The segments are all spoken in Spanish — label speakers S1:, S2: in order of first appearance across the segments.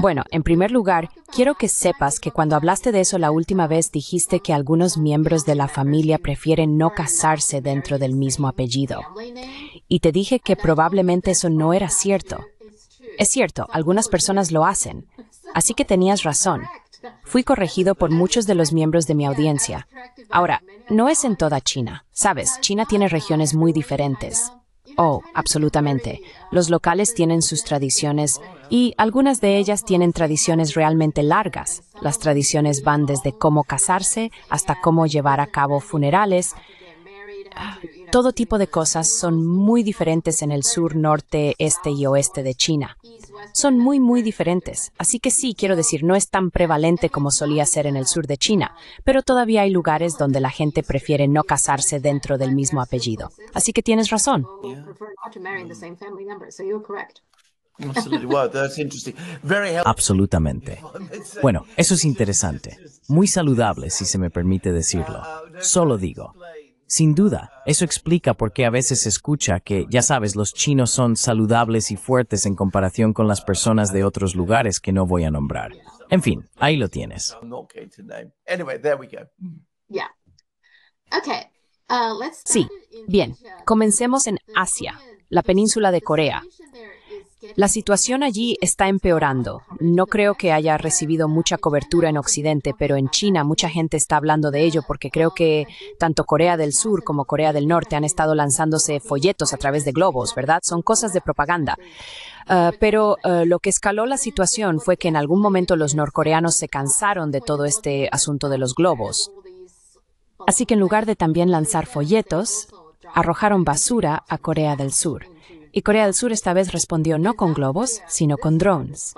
S1: Bueno, en primer lugar, quiero que sepas que cuando hablaste de eso la última vez dijiste que algunos miembros de la familia prefieren no casarse dentro del mismo apellido. Y te dije que probablemente eso no era cierto. Es cierto, algunas personas lo hacen. Así que tenías razón. Fui corregido por muchos de los miembros de mi audiencia. Ahora, no es en toda China. Sabes, China tiene regiones muy diferentes. Oh, absolutamente. Los locales tienen sus tradiciones y algunas de ellas tienen tradiciones realmente largas. Las tradiciones van desde cómo casarse hasta cómo llevar a cabo funerales. Ah, todo tipo de cosas son muy diferentes en el sur, norte, este y oeste de China son muy, muy diferentes. Así que sí, quiero decir, no es tan prevalente como solía ser en el sur de China, pero todavía hay lugares donde la gente prefiere no casarse dentro del mismo apellido. Así que tienes razón.
S2: Absolutamente. Bueno, eso es interesante. Muy saludable, si se me permite decirlo. Solo digo. Sin duda, eso explica por qué a veces se escucha que, ya sabes, los chinos son saludables y fuertes en comparación con las personas de otros lugares que no voy a nombrar. En fin, ahí lo
S3: tienes. Uh,
S1: sí, bien, comencemos en Asia, la península de Corea. La situación allí está empeorando. No creo que haya recibido mucha cobertura en Occidente, pero en China mucha gente está hablando de ello porque creo que tanto Corea del Sur como Corea del Norte han estado lanzándose folletos a través de globos, ¿verdad? Son cosas de propaganda. Ah, pero ah, lo que escaló la situación fue que en algún momento los norcoreanos se cansaron de todo este asunto de los globos. Así que en lugar de también lanzar folletos, arrojaron basura a Corea del Sur. Y Corea del Sur esta vez respondió no con globos, sino con drones.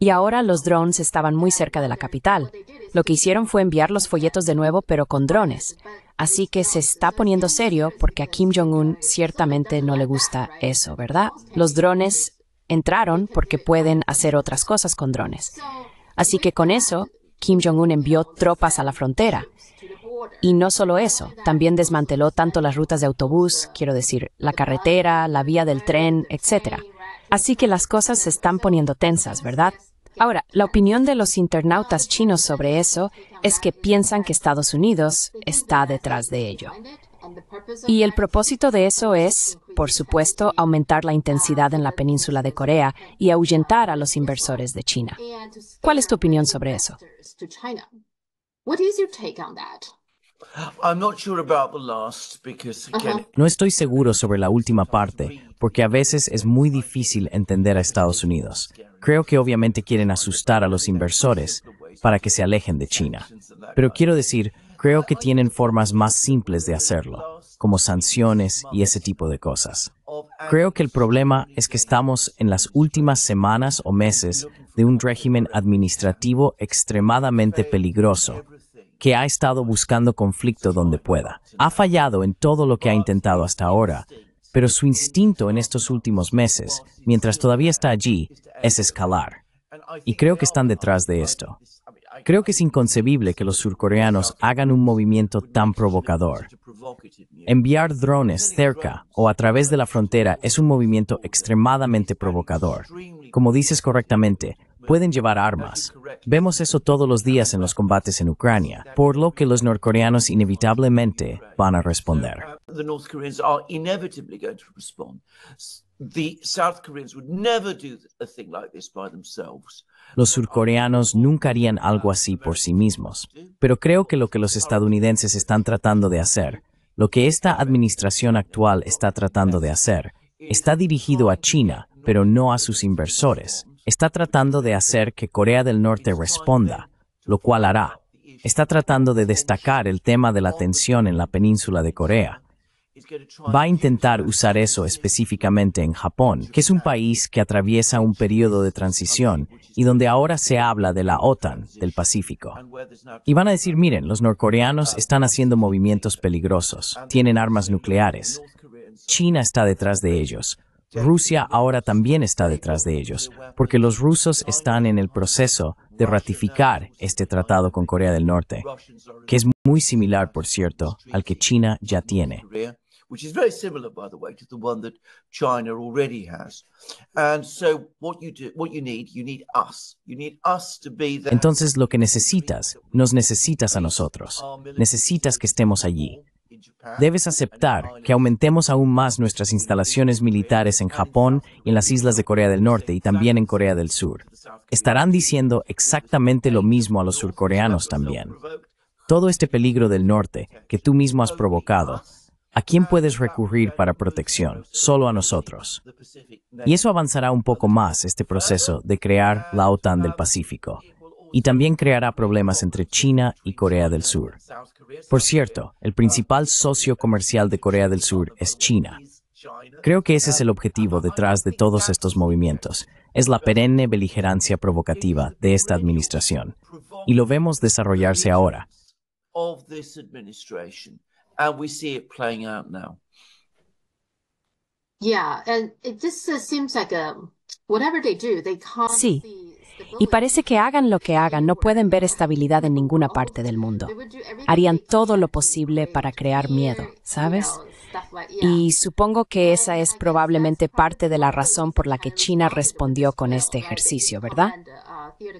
S1: Y ahora los drones estaban muy cerca de la capital. Lo que hicieron fue enviar los folletos de nuevo, pero con drones. Así que se está poniendo serio porque a Kim Jong-un ciertamente no le gusta eso, ¿verdad? Los drones entraron porque pueden hacer otras cosas con drones. Así que con eso, Kim Jong-un envió tropas a la frontera. Y no solo eso, también desmanteló tanto las rutas de autobús, quiero decir, la carretera, la vía del tren, etc. Así que las cosas se están poniendo tensas, ¿verdad? Ahora, la opinión de los internautas chinos sobre eso es que piensan que Estados Unidos está detrás de ello. Y el propósito de eso es, por supuesto, aumentar la intensidad en la península de Corea y ahuyentar a los inversores de China. ¿Cuál es tu opinión sobre eso?
S2: No estoy seguro sobre la última parte, porque a veces es muy difícil entender a Estados Unidos. Creo que obviamente quieren asustar a los inversores para que se alejen de China. Pero quiero decir, creo que tienen formas más simples de hacerlo, como sanciones y ese tipo de cosas. Creo que el problema es que estamos en las últimas semanas o meses de un régimen administrativo extremadamente peligroso que ha estado buscando conflicto donde pueda. Ha fallado en todo lo que ha intentado hasta ahora, pero su instinto en estos últimos meses, mientras todavía está allí, es escalar. Y creo que están detrás de esto. Creo que es inconcebible que los surcoreanos hagan un movimiento tan provocador. Enviar drones cerca o a través de la frontera es un movimiento extremadamente provocador. Como dices correctamente, pueden llevar armas. Vemos eso todos los días en los combates en Ucrania, por lo que los norcoreanos inevitablemente van a responder. Los surcoreanos nunca harían algo así por sí mismos, pero creo que lo que los estadounidenses están tratando de hacer, lo que esta administración actual está tratando de hacer, está dirigido a China, pero no a sus inversores, Está tratando de hacer que Corea del Norte responda, lo cual hará. Está tratando de destacar el tema de la tensión en la península de Corea. Va a intentar usar eso específicamente en Japón, que es un país que atraviesa un periodo de transición y donde ahora se habla de la OTAN del Pacífico. Y van a decir, miren, los norcoreanos están haciendo movimientos peligrosos, tienen armas nucleares. China está detrás de ellos. Rusia ahora también está detrás de ellos, porque los rusos están en el proceso de ratificar este tratado con Corea del Norte, que es muy similar, por cierto, al que China ya tiene. Entonces, lo que necesitas, nos necesitas a nosotros. Necesitas que estemos allí. Debes aceptar que aumentemos aún más nuestras instalaciones militares en Japón y en las islas de Corea del Norte y también en Corea del Sur. Estarán diciendo exactamente lo mismo a los surcoreanos también. Todo este peligro del norte que tú mismo has provocado, ¿a quién puedes recurrir para protección? Solo a nosotros. Y eso avanzará un poco más este proceso de crear la OTAN del Pacífico y también creará problemas entre China y Corea del Sur. Por cierto, el principal socio comercial de Corea del Sur es China. Creo que ese es el objetivo detrás de todos estos movimientos. Es la perenne beligerancia provocativa de esta administración. Y lo vemos desarrollarse ahora.
S4: Sí,
S1: y parece que hagan lo que hagan, no pueden ver estabilidad en ninguna parte del mundo. Harían todo lo posible para crear miedo, ¿sabes? Y supongo que esa es probablemente parte de la razón por la que China respondió con este ejercicio, ¿verdad?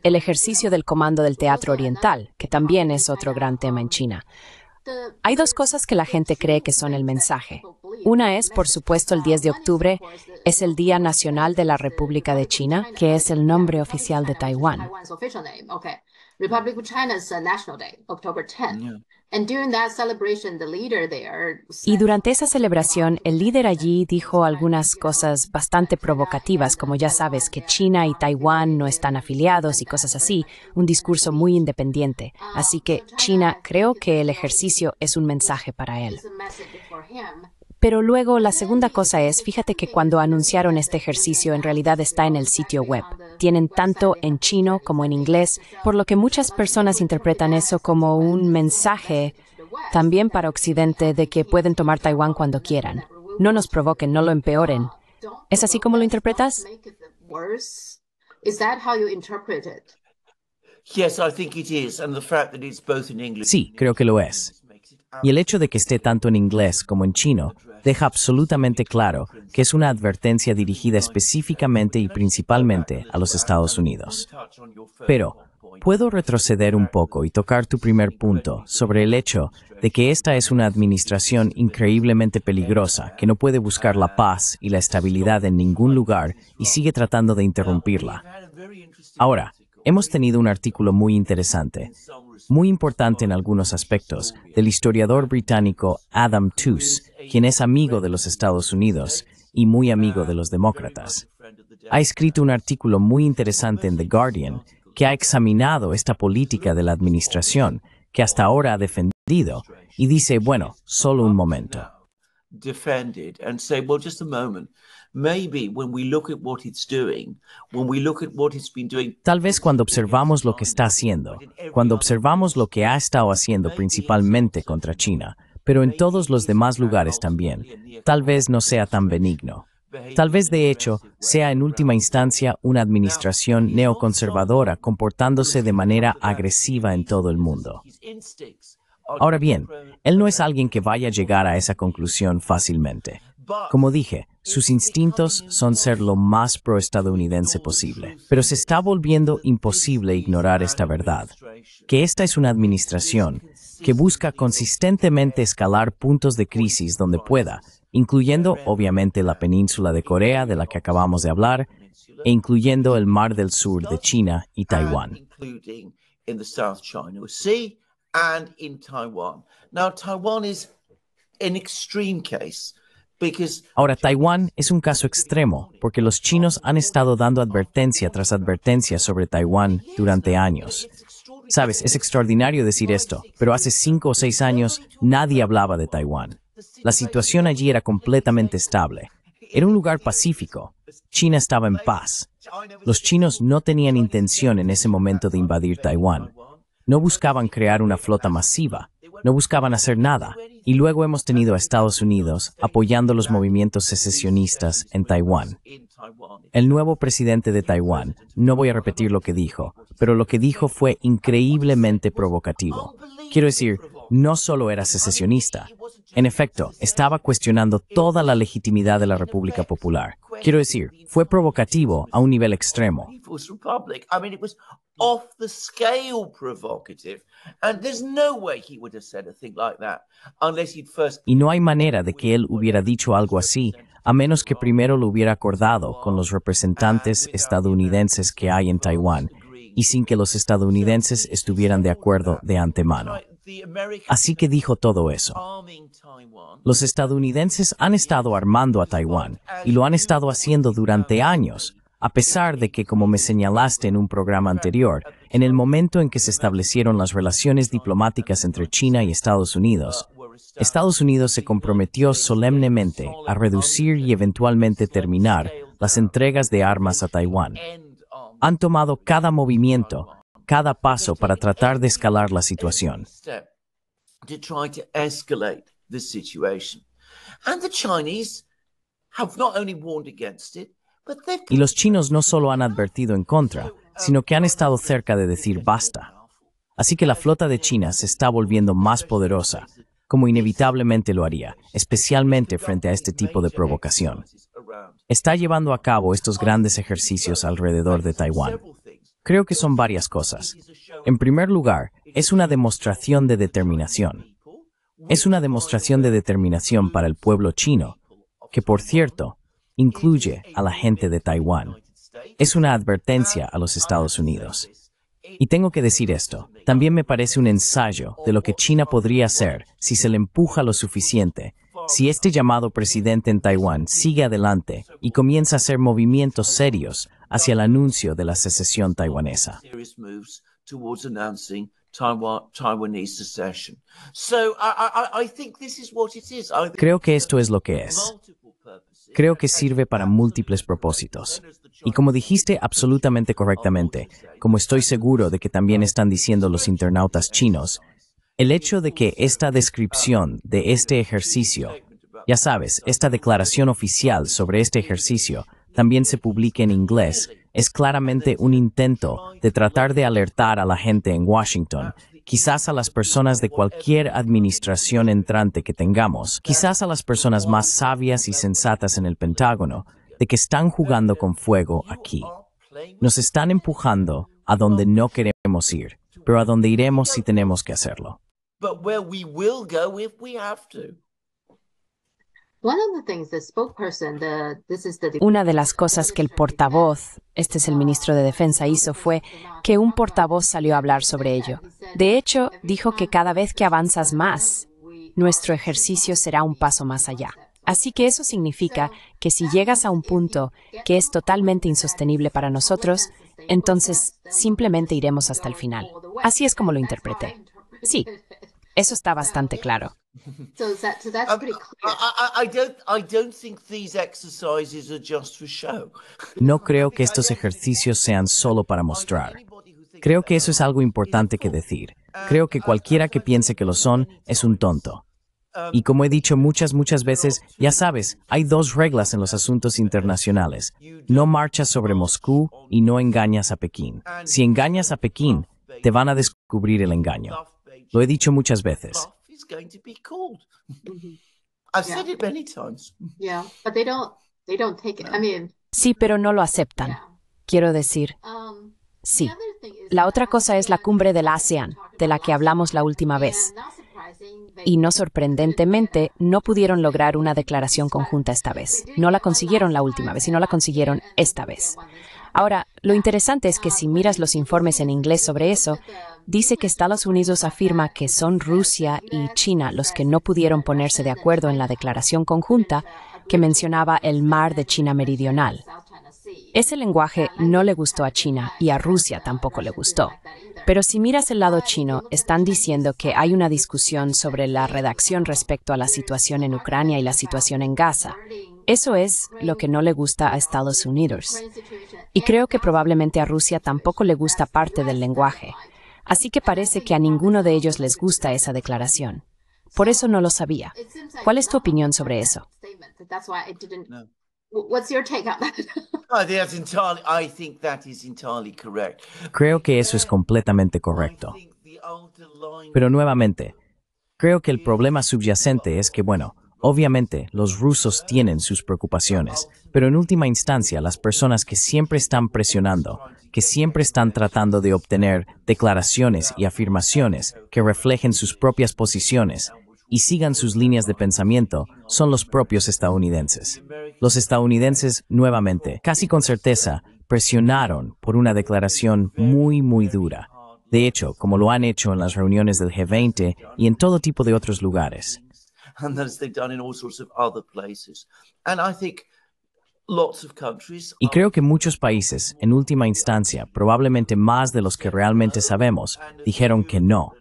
S1: El ejercicio del comando del teatro oriental, que también es otro gran tema en China. Hay dos cosas que la gente cree que son el mensaje. Una es, por supuesto, el 10 de octubre, es el Día Nacional de la República de China, que es el nombre oficial de Taiwán. Y durante esa celebración, el líder allí dijo algunas cosas bastante provocativas, como ya sabes que China y Taiwán no están afiliados y cosas así, un discurso muy independiente. Así que China, creo que el ejercicio es un mensaje para él. Pero luego, la segunda cosa es, fíjate que cuando anunciaron este ejercicio en realidad está en el sitio web. Tienen tanto en chino como en inglés, por lo que muchas personas interpretan eso como un mensaje también para Occidente de que pueden tomar Taiwán cuando quieran. No nos provoquen, no lo empeoren. ¿Es así como lo interpretas?
S2: Sí, creo que lo es. Y el hecho de que esté tanto en inglés como en chino deja absolutamente claro que es una advertencia dirigida específicamente y principalmente a los Estados Unidos. Pero, puedo retroceder un poco y tocar tu primer punto sobre el hecho de que esta es una administración increíblemente peligrosa que no puede buscar la paz y la estabilidad en ningún lugar y sigue tratando de interrumpirla. Ahora, hemos tenido un artículo muy interesante, muy importante en algunos aspectos, del historiador británico Adam Tooze, quien es amigo de los Estados Unidos y muy amigo de los demócratas. Ha escrito un artículo muy interesante en The Guardian que ha examinado esta política de la administración que hasta ahora ha defendido y dice, bueno, solo un momento. Tal vez cuando observamos lo que está haciendo, cuando observamos lo que ha estado haciendo principalmente contra China, pero en todos los demás lugares también. Tal vez no sea tan benigno. Tal vez de hecho sea en última instancia una administración neoconservadora comportándose de manera agresiva en todo el mundo. Ahora bien, él no es alguien que vaya a llegar a esa conclusión fácilmente. Como dije, sus instintos son ser lo más proestadounidense posible, pero se está volviendo imposible ignorar esta verdad, que esta es una administración que busca consistentemente escalar puntos de crisis donde pueda, incluyendo obviamente la península de Corea de la que acabamos de hablar, e incluyendo el Mar del Sur de China y Taiwán. Ahora, Taiwán es un caso extremo, porque los chinos han estado dando advertencia tras advertencia sobre Taiwán durante años. Sabes, es extraordinario decir esto, pero hace cinco o seis años nadie hablaba de Taiwán. La situación allí era completamente estable. Era un lugar pacífico. China estaba en paz. Los chinos no tenían intención en ese momento de invadir Taiwán. No buscaban crear una flota masiva, no buscaban hacer nada. Y luego hemos tenido a Estados Unidos apoyando los movimientos secesionistas en Taiwán. El nuevo presidente de Taiwán, no voy a repetir lo que dijo, pero lo que dijo fue increíblemente provocativo. Quiero decir, no solo era secesionista, en efecto, estaba cuestionando toda la legitimidad de la República Popular. Quiero decir, fue provocativo a un nivel extremo. Y no hay manera de que él hubiera dicho algo así, a menos que primero lo hubiera acordado con los representantes estadounidenses que hay en Taiwán, y sin que los estadounidenses estuvieran de acuerdo de antemano. Así que dijo todo eso. Los estadounidenses han estado armando a Taiwán y lo han estado haciendo durante años, a pesar de que, como me señalaste en un programa anterior, en el momento en que se establecieron las relaciones diplomáticas entre China y Estados Unidos, Estados Unidos se comprometió solemnemente a reducir y eventualmente terminar las entregas de armas a Taiwán. Han tomado cada movimiento, cada paso para tratar de escalar la situación.
S3: And the Chinese have not only warned against it, pues,
S2: y los chinos no solo han advertido en contra, sino que han estado cerca de decir basta. Así que la flota de China se está volviendo más poderosa, como inevitablemente lo haría, especialmente frente a este tipo de provocación. Está llevando a cabo estos grandes ejercicios alrededor de Taiwán. Creo que son varias cosas. En primer lugar, es una demostración de determinación. Es una demostración de determinación para el pueblo chino, que por cierto, incluye a la gente de Taiwán. Es una advertencia a los Estados Unidos. Y tengo que decir esto, también me parece un ensayo de lo que China podría hacer si se le empuja lo suficiente, si este llamado presidente en Taiwán sigue adelante y comienza a hacer movimientos serios hacia el anuncio de la secesión taiwanesa. Creo que esto es lo que es. Creo que sirve para múltiples propósitos. Y como dijiste absolutamente correctamente, como estoy seguro de que también están diciendo los internautas chinos, el hecho de que esta descripción de este ejercicio, ya sabes, esta declaración oficial sobre este ejercicio, también se publique en inglés, es claramente un intento de tratar de alertar a la gente en Washington quizás a las personas de cualquier administración entrante que tengamos, quizás a las personas más sabias y sensatas en el Pentágono, de que están jugando con fuego aquí. Nos están empujando a donde no queremos ir, pero a donde iremos si tenemos que hacerlo. Una de las cosas que el portavoz
S1: este es el ministro de Defensa, hizo fue que un portavoz salió a hablar sobre ello. De hecho, dijo que cada vez que avanzas más, nuestro ejercicio será un paso más allá. Así que eso significa que si llegas a un punto que es totalmente insostenible para nosotros, entonces simplemente iremos hasta el final. Así es como lo interpreté.
S4: Sí, eso está
S1: bastante claro.
S2: No creo que estos ejercicios sean solo para mostrar. Creo que eso es algo importante que decir. Creo que cualquiera que piense que lo son es un tonto. Y como he dicho muchas, muchas veces, ya sabes, hay dos reglas en los asuntos internacionales. No marchas sobre Moscú y no engañas a Pekín. Si engañas a Pekín, te van a descubrir el engaño. Lo he dicho muchas veces sí, pero no lo aceptan.
S1: Quiero decir, um, sí. La otra cosa es la cumbre de la ASEAN, de la que hablamos la última vez. Y no sorprendentemente, no pudieron lograr una declaración conjunta esta vez. No la consiguieron la última vez y no la consiguieron esta vez. Ahora, lo interesante es que si miras los informes en inglés sobre eso, dice que Estados Unidos afirma que son Rusia y China los que no pudieron ponerse de acuerdo en la declaración conjunta que mencionaba el mar de China Meridional. Ese lenguaje no le gustó a China y a Rusia tampoco le gustó. Pero si miras el lado chino, están diciendo que hay una discusión sobre la redacción respecto a la situación en Ucrania y la situación en Gaza, eso es lo que no le gusta a Estados Unidos. Y creo que probablemente a Rusia tampoco le gusta parte del lenguaje. Así que parece que a ninguno de ellos les gusta esa declaración. Por eso no lo sabía. ¿Cuál es tu opinión
S3: sobre eso?
S2: Creo que eso es completamente correcto. Pero nuevamente, creo que el problema subyacente es que, bueno, Obviamente, los rusos tienen sus preocupaciones, pero en última instancia las personas que siempre están presionando, que siempre están tratando de obtener declaraciones y afirmaciones que reflejen sus propias posiciones y sigan sus líneas de pensamiento, son los propios estadounidenses. Los estadounidenses, nuevamente, casi con certeza, presionaron por una declaración muy, muy dura. De hecho, como lo han hecho en las reuniones del G20 y en todo tipo de otros lugares. Y creo que muchos países, en última instancia, probablemente más de los que realmente sabemos, dijeron que no.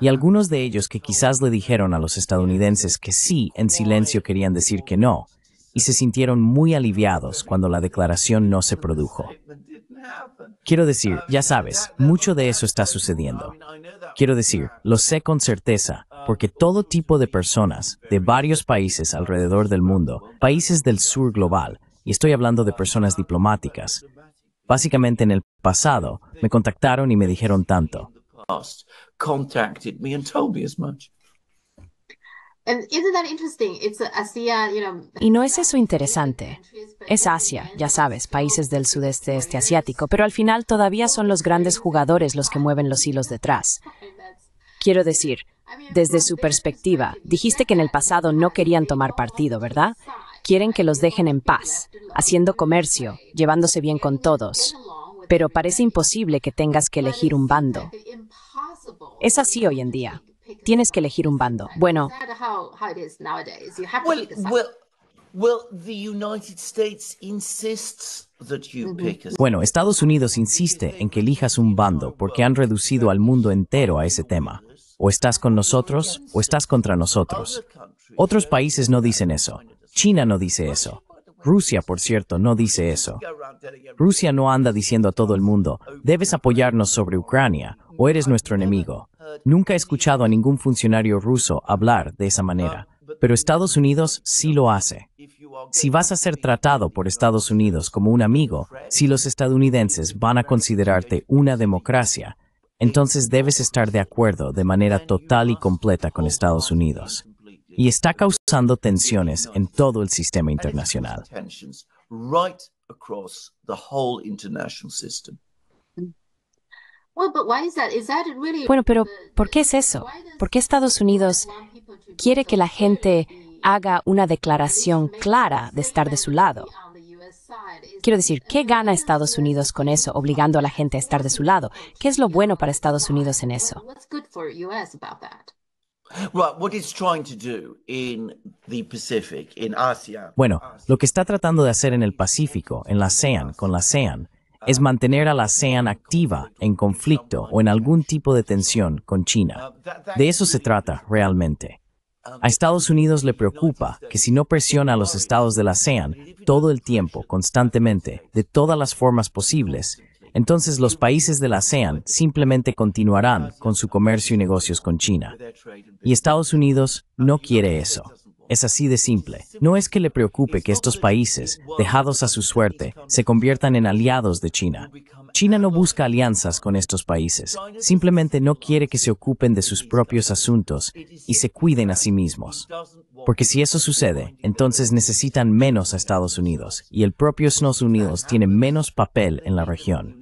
S2: Y algunos de ellos que quizás le dijeron a los estadounidenses que sí, en silencio querían decir que no, y se sintieron muy aliviados cuando la declaración no se produjo. Quiero decir, ya sabes, mucho de eso está sucediendo. Quiero decir, lo sé con certeza, porque todo tipo de personas de varios países alrededor del mundo, países del sur global, y estoy hablando de personas diplomáticas, básicamente en el pasado me contactaron y me dijeron tanto.
S3: Y no es
S1: eso interesante.
S3: Es Asia, ya sabes,
S1: países del sudeste este asiático, pero al final todavía son los grandes jugadores los que mueven los hilos detrás. Quiero decir, desde su perspectiva, dijiste que en el pasado no querían tomar partido, ¿verdad? Quieren que los dejen en paz, haciendo comercio, llevándose bien con todos. Pero parece imposible que tengas que elegir un bando. Es así hoy en día. Tienes que elegir un bando. Bueno.
S2: Estados Unidos insiste en que elijas un bando porque han reducido al mundo entero a ese tema. O estás con nosotros o estás contra nosotros. Otros países no dicen eso. China no dice eso. Rusia, por cierto, no dice eso. Rusia no anda diciendo a todo el mundo, debes apoyarnos sobre Ucrania o eres nuestro enemigo. Nunca he escuchado a ningún funcionario ruso hablar de esa manera, pero Estados Unidos sí lo hace. Si vas a ser tratado por Estados Unidos como un amigo, si los estadounidenses van a considerarte una democracia, entonces debes estar de acuerdo de manera total y completa con Estados Unidos. Y está causando tensiones en todo el sistema internacional.
S4: Bueno, pero
S1: ¿por qué es eso? ¿Por qué Estados Unidos quiere que la gente haga una declaración clara de estar de su lado? Quiero decir, ¿qué gana Estados Unidos con eso, obligando a la gente a estar de su lado? ¿Qué es lo bueno para Estados Unidos en eso?
S2: Bueno, lo que está tratando de hacer en el Pacífico, en la ASEAN, con la ASEAN, es mantener a la ASEAN activa, en conflicto o en algún tipo de tensión con China. De eso se trata realmente. A Estados Unidos le preocupa que si no presiona a los estados de la ASEAN todo el tiempo, constantemente, de todas las formas posibles, entonces los países de la ASEAN simplemente continuarán con su comercio y negocios con China. Y Estados Unidos no quiere eso. Es así de simple. No es que le preocupe que estos países, dejados a su suerte, se conviertan en aliados de China. China no busca alianzas con estos países, simplemente no quiere que se ocupen de sus propios asuntos y se cuiden a sí mismos. Porque si eso sucede, entonces necesitan menos a Estados Unidos y el propio Estados Unidos tiene menos papel en la región.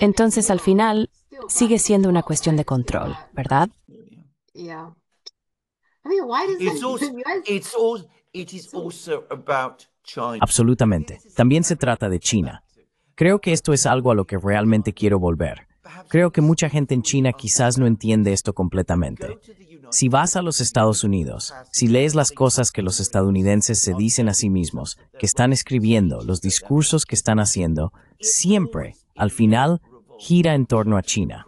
S4: Entonces,
S1: al final, sigue siendo una cuestión de
S2: control, ¿verdad? Absolutamente. También se trata de China. Creo que esto es algo a lo que realmente quiero volver. Creo que mucha gente en China quizás no entiende esto completamente. Si vas a los Estados Unidos, si lees las cosas que los estadounidenses se dicen a sí mismos, que están escribiendo, los discursos que están haciendo, siempre al final, gira en torno a China.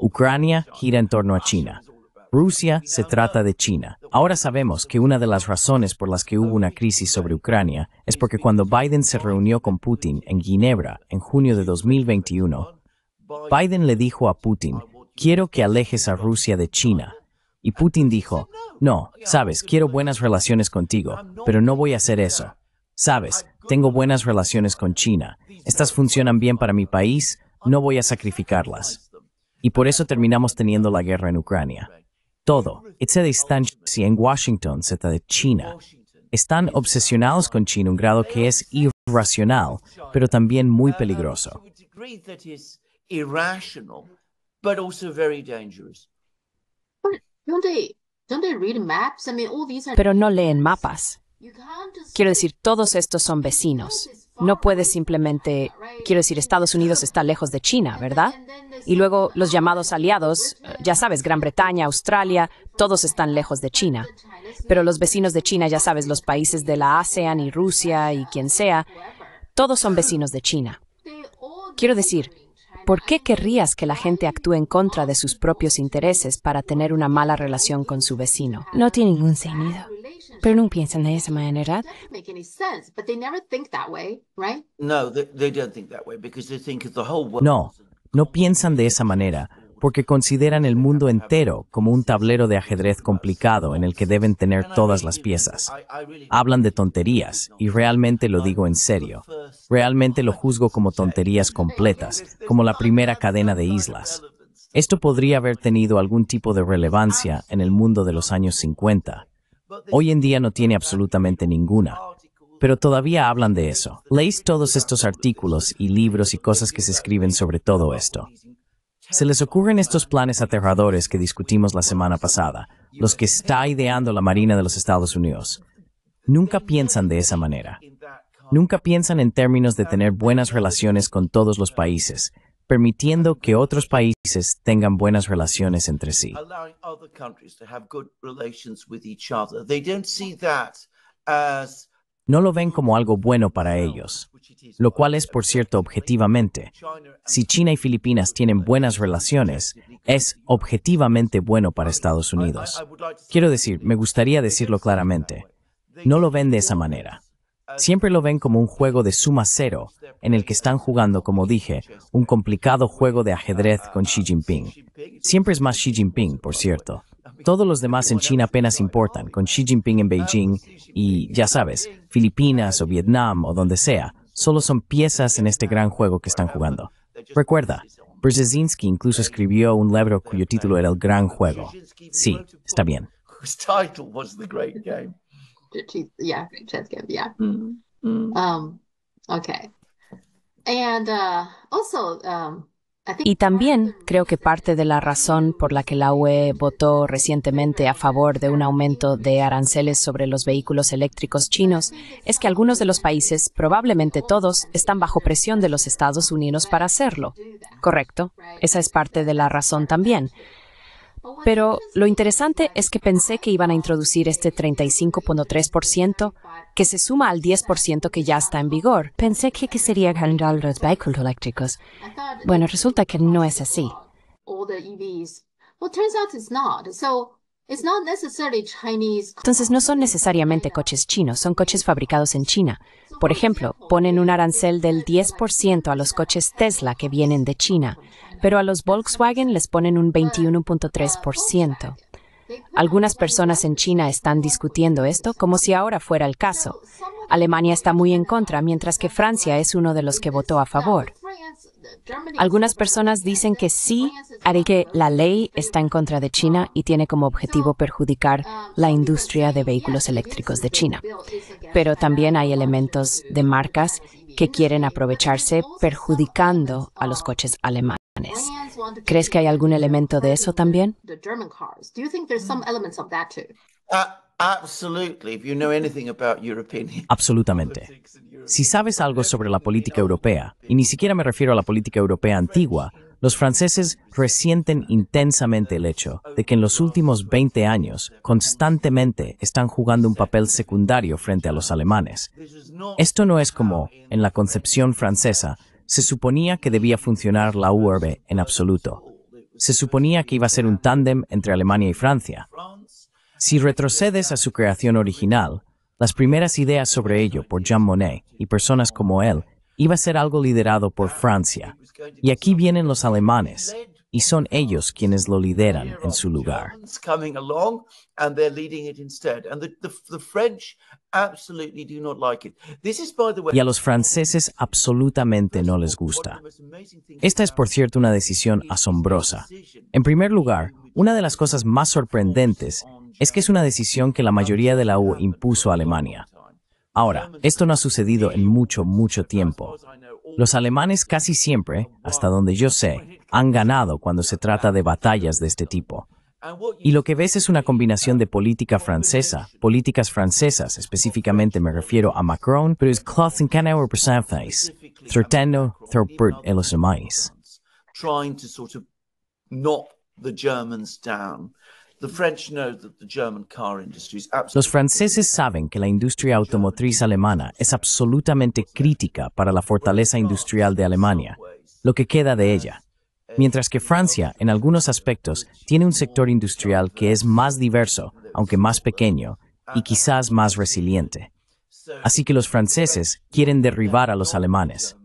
S2: Ucrania gira en torno a China. Rusia se trata de China. Ahora sabemos que una de las razones por las que hubo una crisis sobre Ucrania es porque cuando Biden se reunió con Putin en Ginebra en junio de 2021, Biden le dijo a Putin, quiero que alejes a Rusia de China. Y Putin dijo, no, sabes, quiero buenas relaciones contigo, pero no voy a hacer eso. Sabes, tengo buenas relaciones con China. Estas funcionan bien para mi país, no voy a sacrificarlas. Y por eso terminamos teniendo la guerra en Ucrania. Todo. etc distancia en Washington se de China. Están obsesionados con China un grado que es irracional, pero también muy peligroso. Pero no leen
S1: mapas. Quiero decir, todos estos son vecinos. No puedes simplemente, quiero decir, Estados Unidos está lejos de China, ¿verdad? Y luego los llamados aliados, eh, ya sabes, Gran Bretaña, Australia, todos están lejos de China. Pero los vecinos de China, ya sabes, los países de la ASEAN y Rusia y quien sea, todos son vecinos de China. Quiero decir, ¿Por qué querrías que la gente actúe en contra de sus propios intereses para tener una mala relación con su vecino?
S3: No tiene ningún sentido. Pero no piensan de esa manera. No,
S2: no piensan de esa manera porque consideran el mundo entero como un tablero de ajedrez complicado en el que deben tener todas las piezas. Hablan de tonterías, y realmente lo digo en serio. Realmente lo juzgo como tonterías completas, como la primera cadena de islas. Esto podría haber tenido algún tipo de relevancia en el mundo de los años 50. Hoy en día no tiene absolutamente ninguna, pero todavía hablan de eso. Leéis todos estos artículos y libros y cosas que se escriben sobre todo esto. Se les ocurren estos planes aterradores que discutimos la semana pasada, los que está ideando la Marina de los Estados Unidos. Nunca piensan de esa manera. Nunca piensan en términos de tener buenas relaciones con todos los países, permitiendo que otros países tengan buenas relaciones entre sí no lo ven como algo bueno para ellos, lo cual es, por cierto, objetivamente. Si China y Filipinas tienen buenas relaciones, es objetivamente bueno para Estados Unidos. Quiero decir, me gustaría decirlo claramente, no lo ven de esa manera. Siempre lo ven como un juego de suma cero, en el que están jugando, como dije, un complicado juego de ajedrez con Xi Jinping. Siempre es más Xi Jinping, por cierto. Todos los demás en China apenas importan, con Xi Jinping en Beijing y, ya sabes, Filipinas o Vietnam o donde sea, solo son piezas en este gran juego que están jugando. Recuerda, Brzezinski incluso escribió un libro cuyo título era El Gran Juego. Sí, está bien.
S4: Okay. And uh, also, um,
S1: y también creo que parte de la razón por la que la UE votó recientemente a favor de un aumento de aranceles sobre los vehículos eléctricos chinos es que algunos de los países, probablemente todos, están bajo presión de los Estados Unidos para hacerlo. ¿Correcto? Esa es parte de la razón también. Pero lo interesante es que pensé que iban a introducir este 35.3% que se suma al 10% que ya está en vigor. Pensé que, que sería general los vehículos eléctricos. Bueno, resulta que no es así. Entonces no son necesariamente coches chinos, son coches fabricados en China. Por ejemplo, ponen un arancel del 10% a los coches Tesla que vienen de China pero a los Volkswagen les ponen un 21.3%. Algunas personas en China están discutiendo esto como si ahora fuera el caso. Alemania está muy en contra, mientras que Francia es uno de los que votó a favor. Algunas personas dicen que sí, que la ley está en contra de China y tiene como objetivo perjudicar la industria de vehículos eléctricos de China. Pero también hay elementos de marcas que quieren aprovecharse perjudicando a los coches alemanes.
S4: ¿Crees que hay algún
S1: elemento de eso
S2: también? Absolutamente. Si sabes algo sobre la política europea, y ni siquiera me refiero a la política europea antigua, los franceses resienten intensamente el hecho de que en los últimos 20 años constantemente están jugando un papel secundario frente a los alemanes. Esto no es como, en la concepción francesa, se suponía que debía funcionar la URB en absoluto. Se suponía que iba a ser un tándem entre Alemania y Francia. Si retrocedes a su creación original, las primeras ideas sobre ello por Jean Monnet y personas como él iba a ser algo liderado por Francia. Y aquí vienen los alemanes, y son ellos quienes lo lideran en su lugar. Y a los franceses absolutamente no les gusta. Esta es, por cierto, una decisión asombrosa. En primer lugar, una de las cosas más sorprendentes es que es una decisión que la mayoría de la U impuso a Alemania. Ahora, esto no ha sucedido en mucho, mucho tiempo. Los alemanes casi siempre, hasta donde yo sé, han ganado cuando se trata de batallas de este tipo. Y lo que ves es una combinación de política francesa, políticas francesas, específicamente me refiero a Macron, pero es cloth and can francés, tratando de
S3: Trying to sort of knock the Germans down.
S2: Los franceses saben que la industria automotriz alemana es absolutamente crítica para la fortaleza industrial de Alemania, lo que queda de ella. Mientras que Francia, en algunos aspectos, tiene un sector industrial que es más diverso, aunque más pequeño, y quizás más resiliente. Así que los franceses quieren derribar a los alemanes.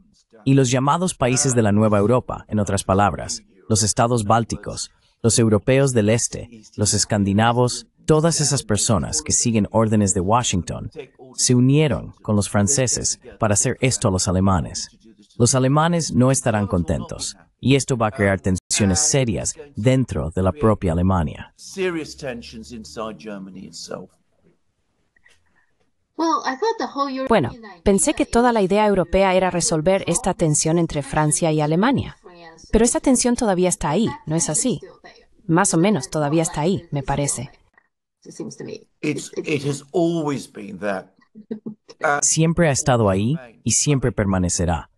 S2: Y los llamados países de la Nueva Europa, en otras palabras, los estados bálticos, los europeos del este, los escandinavos, todas esas personas que siguen órdenes de Washington, se unieron con los franceses para hacer esto a los alemanes. Los alemanes no estarán contentos, y esto va a crear tensiones serias dentro de la propia Alemania.
S4: Bueno,
S1: pensé que toda la idea europea era resolver esta tensión entre Francia y Alemania, pero esa tensión todavía está ahí, ¿no es así? Más o menos todavía está ahí, me parece.
S2: Siempre ha estado ahí y siempre permanecerá.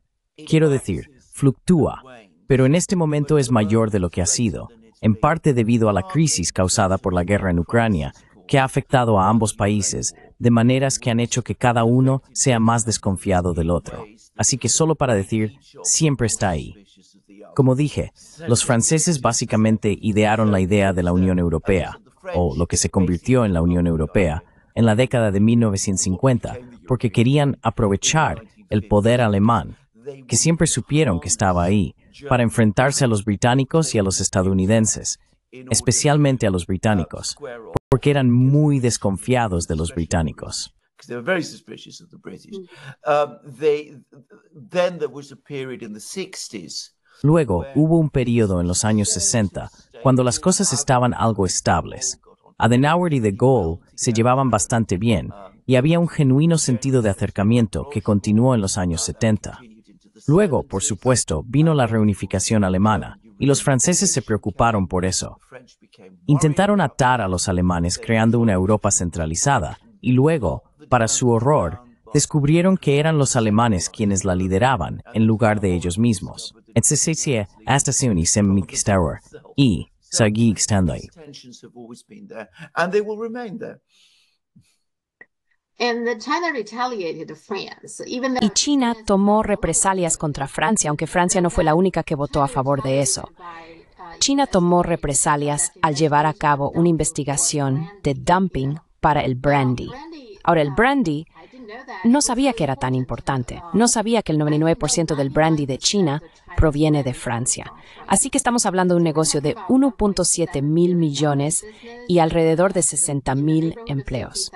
S2: Quiero decir, fluctúa, pero en este momento es mayor de lo que ha sido, en parte debido a la crisis causada por la guerra en Ucrania, que ha afectado a ambos países de maneras que han hecho que cada uno sea más desconfiado del otro. Así que solo para decir, siempre está ahí. Como dije, los franceses básicamente idearon la idea de la Unión Europea, o lo que se convirtió en la Unión Europea, en la década de 1950, porque querían aprovechar el poder alemán, que siempre supieron que estaba ahí, para enfrentarse a los británicos y a los estadounidenses, especialmente a los británicos, porque eran muy desconfiados de los británicos. Luego hubo un periodo en los años 60 cuando las cosas estaban algo estables. Adenauer y De Gaulle se llevaban bastante bien y había un genuino sentido de acercamiento que continuó en los años 70. Luego, por supuesto, vino la reunificación alemana y los franceses se preocuparon por eso. Intentaron atar a los alemanes creando una Europa centralizada y luego, para su horror, descubrieron que eran los alemanes quienes la lideraban en lugar de ellos mismos. E, y
S1: China tomó represalias contra Francia, aunque Francia no fue la única que votó a favor de eso. China tomó represalias al llevar a cabo una investigación de dumping para el brandy. Ahora, el brandy no sabía que era tan importante. No sabía que el 99% del brandy de China proviene de Francia. Así que estamos hablando de un negocio de 1.7 mil millones y alrededor de 60 mil empleos.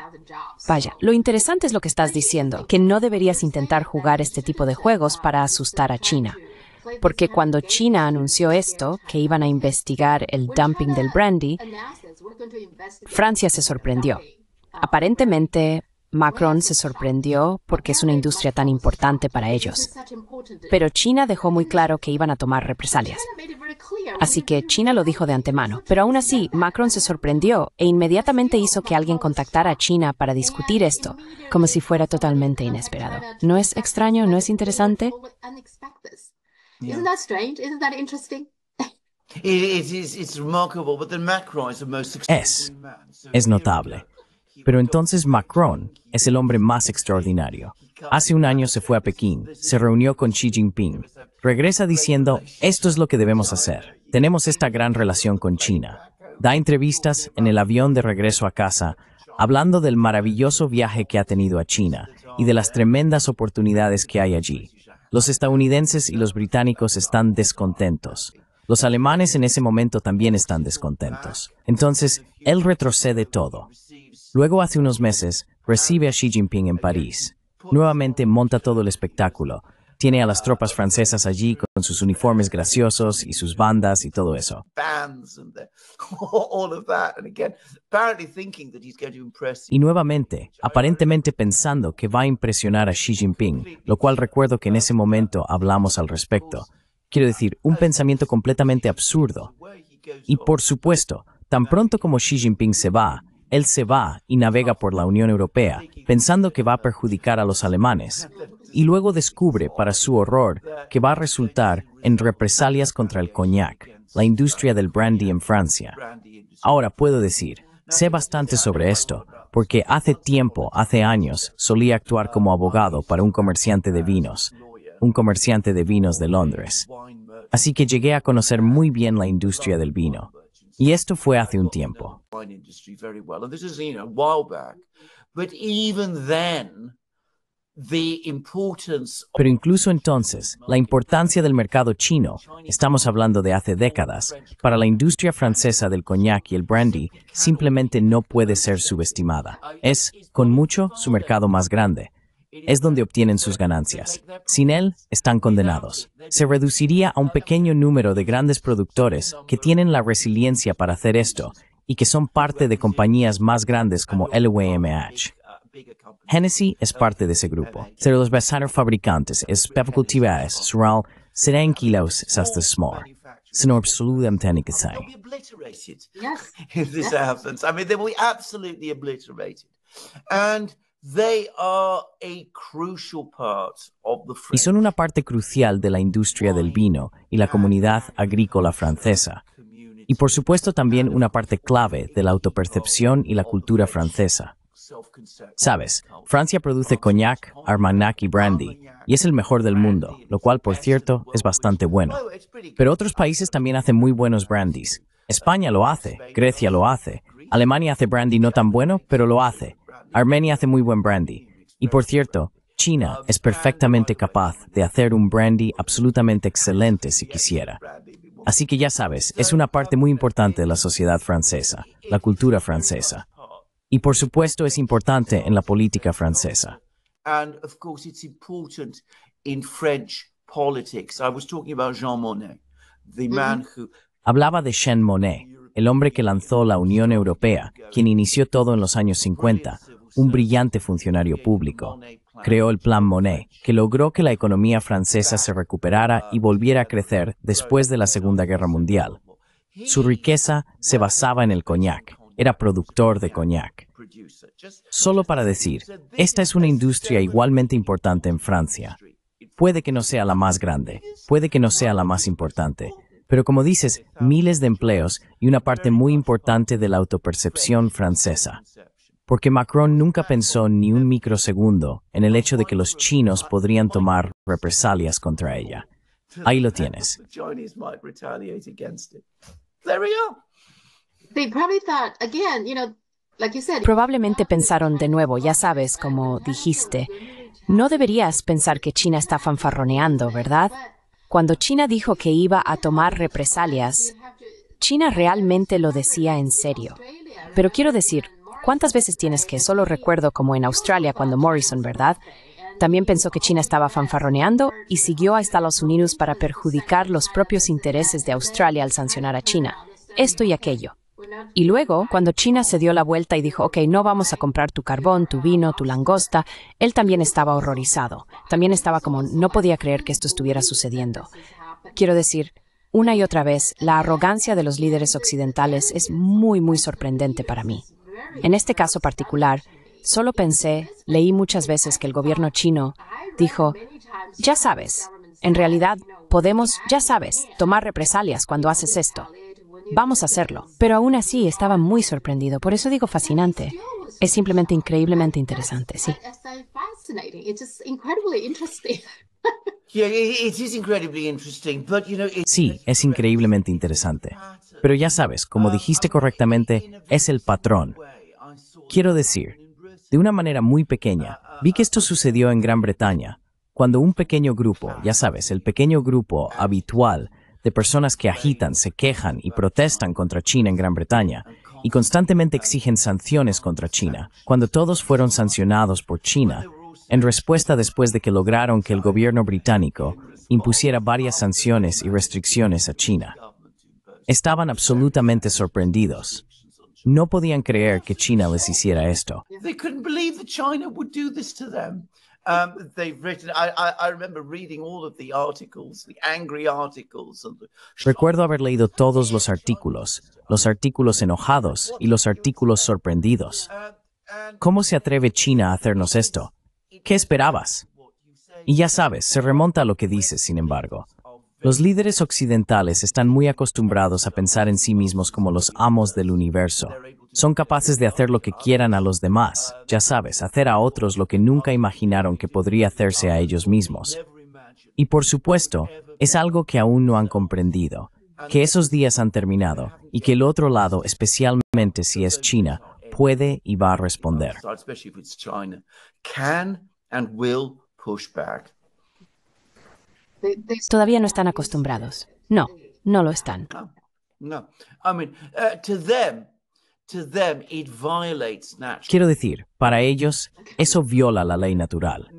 S1: Vaya, lo interesante es lo que estás diciendo, que no deberías intentar jugar este tipo de juegos para asustar a China. Porque cuando China anunció esto, que iban a investigar el dumping del brandy, Francia se sorprendió. Aparentemente, Macron se sorprendió porque es una industria tan importante para ellos. Pero China dejó muy claro que iban a tomar represalias. Así que China lo dijo de antemano. Pero aún así, Macron se sorprendió e inmediatamente hizo que alguien contactara a China para discutir esto, como si fuera totalmente inesperado. ¿No es extraño? ¿No es interesante?
S3: Es,
S2: es notable. Pero entonces Macron es el hombre más extraordinario. Hace un año se fue a Pekín, se reunió con Xi Jinping, regresa diciendo, esto es lo que debemos hacer. Tenemos esta gran relación con China. Da entrevistas en el avión de regreso a casa, hablando del maravilloso viaje que ha tenido a China y de las tremendas oportunidades que hay allí. Los estadounidenses y los británicos están descontentos. Los alemanes en ese momento también están descontentos. Entonces, él retrocede todo. Luego, hace unos meses, recibe a Xi Jinping en París. Nuevamente monta todo el espectáculo. Tiene a las tropas francesas allí con sus uniformes graciosos y sus bandas y todo eso. Y nuevamente, aparentemente pensando que va a impresionar a Xi Jinping, lo cual recuerdo que en ese momento hablamos al respecto. Quiero decir, un pensamiento completamente absurdo. Y por supuesto, tan pronto como Xi Jinping se va, él se va y navega por la Unión Europea, pensando que va a perjudicar a los alemanes, y luego descubre, para su horror, que va a resultar en represalias contra el cognac, la industria del brandy en Francia. Ahora puedo decir, sé bastante sobre esto, porque hace tiempo, hace años, solía actuar como abogado para un comerciante de vinos, un comerciante de vinos de Londres. Así que llegué a conocer muy bien la industria del vino. Y esto fue hace un tiempo. Pero incluso entonces, la importancia del mercado chino, estamos hablando de hace décadas, para la industria francesa del coñac y el brandy simplemente no puede ser subestimada. Es, con mucho, su mercado más grande es donde obtienen sus ganancias. Sin él, están condenados. Se reduciría a un pequeño número de grandes productores que tienen la resiliencia para hacer esto y que son parte de compañías más grandes como LWMH. Hennessy es parte de ese grupo, pero los fabricantes es especulatividades serán serán kilos hasta small. Sino absolutamente ni que sea. Yes.
S3: If this happens, I mean, they will be absolutely obliterated. And
S2: y son una parte crucial de la industria del vino y la comunidad agrícola francesa. Y por supuesto también una parte clave de la autopercepción y la cultura francesa. Sabes, Francia produce cognac, armanac y brandy, y es el mejor del mundo, lo cual, por cierto, es bastante bueno. Pero otros países también hacen muy buenos brandies. España lo hace, Grecia lo hace, Alemania hace brandy no tan bueno, pero lo hace, Armenia hace muy buen brandy. Y por cierto, China es perfectamente capaz de hacer un brandy absolutamente excelente si quisiera. Así que ya sabes, es una parte muy importante de la sociedad francesa, la cultura francesa. Y por supuesto es importante en la política francesa. Hablaba de Jean Monnet, el hombre que lanzó la Unión Europea, quien inició todo en los años 50, un brillante funcionario público. Creó el Plan Monet, que logró que la economía francesa se recuperara y volviera a crecer después de la Segunda Guerra Mundial. Su riqueza se basaba en el coñac. Era productor de coñac. Solo para decir, esta es una industria igualmente importante en Francia. Puede que no sea la más grande, puede que no sea la más importante, pero como dices, miles de empleos y una parte muy importante de la autopercepción francesa porque Macron nunca pensó ni un microsegundo en el hecho de que los chinos podrían tomar represalias contra ella. Ahí lo tienes.
S1: Probablemente pensaron de nuevo, ya sabes, como dijiste, no deberías pensar que China está fanfarroneando, ¿verdad? Cuando China dijo que iba a tomar represalias, China realmente lo decía en serio. Pero quiero decir, ¿Cuántas veces tienes que solo recuerdo como en Australia cuando Morrison, ¿verdad? También pensó que China estaba fanfarroneando y siguió a Estados Unidos para perjudicar los propios intereses de Australia al sancionar a China. Esto y aquello. Y luego, cuando China se dio la vuelta y dijo, ok, no vamos a comprar tu carbón, tu vino, tu langosta, él también estaba horrorizado. También estaba como, no podía creer que esto estuviera sucediendo. Quiero decir, una y otra vez, la arrogancia de los líderes occidentales es muy, muy sorprendente para mí. En este caso particular, solo pensé, leí muchas veces que el gobierno chino dijo, ya sabes, en realidad podemos, ya sabes, tomar represalias cuando haces esto. Vamos a hacerlo. Pero aún así estaba muy sorprendido, por eso digo fascinante. Es simplemente increíblemente interesante,
S2: sí. Sí, es increíblemente interesante. Pero ya sabes, como dijiste correctamente, es el patrón, Quiero decir, de una manera muy pequeña, vi que esto sucedió en Gran Bretaña, cuando un pequeño grupo, ya sabes, el pequeño grupo habitual de personas que agitan, se quejan y protestan contra China en Gran Bretaña, y constantemente exigen sanciones contra China, cuando todos fueron sancionados por China, en respuesta después de que lograron que el gobierno británico impusiera varias sanciones y restricciones a China. Estaban absolutamente sorprendidos. No podían creer que China les hiciera esto. Recuerdo haber leído todos los artículos, los artículos enojados y los artículos sorprendidos. ¿Cómo se atreve China a hacernos esto? ¿Qué esperabas? Y ya sabes, se remonta a lo que dices, sin embargo. Los líderes occidentales están muy acostumbrados a pensar en sí mismos como los amos del universo. Son capaces de hacer lo que quieran a los demás, ya sabes, hacer a otros lo que nunca imaginaron que podría hacerse a ellos mismos. Y por supuesto, es algo que aún no han comprendido, que esos días han terminado y que el otro lado, especialmente si es China, puede y va a responder.
S1: Todavía no están acostumbrados. No, no lo están.
S2: Quiero decir, para ellos, eso viola la ley natural.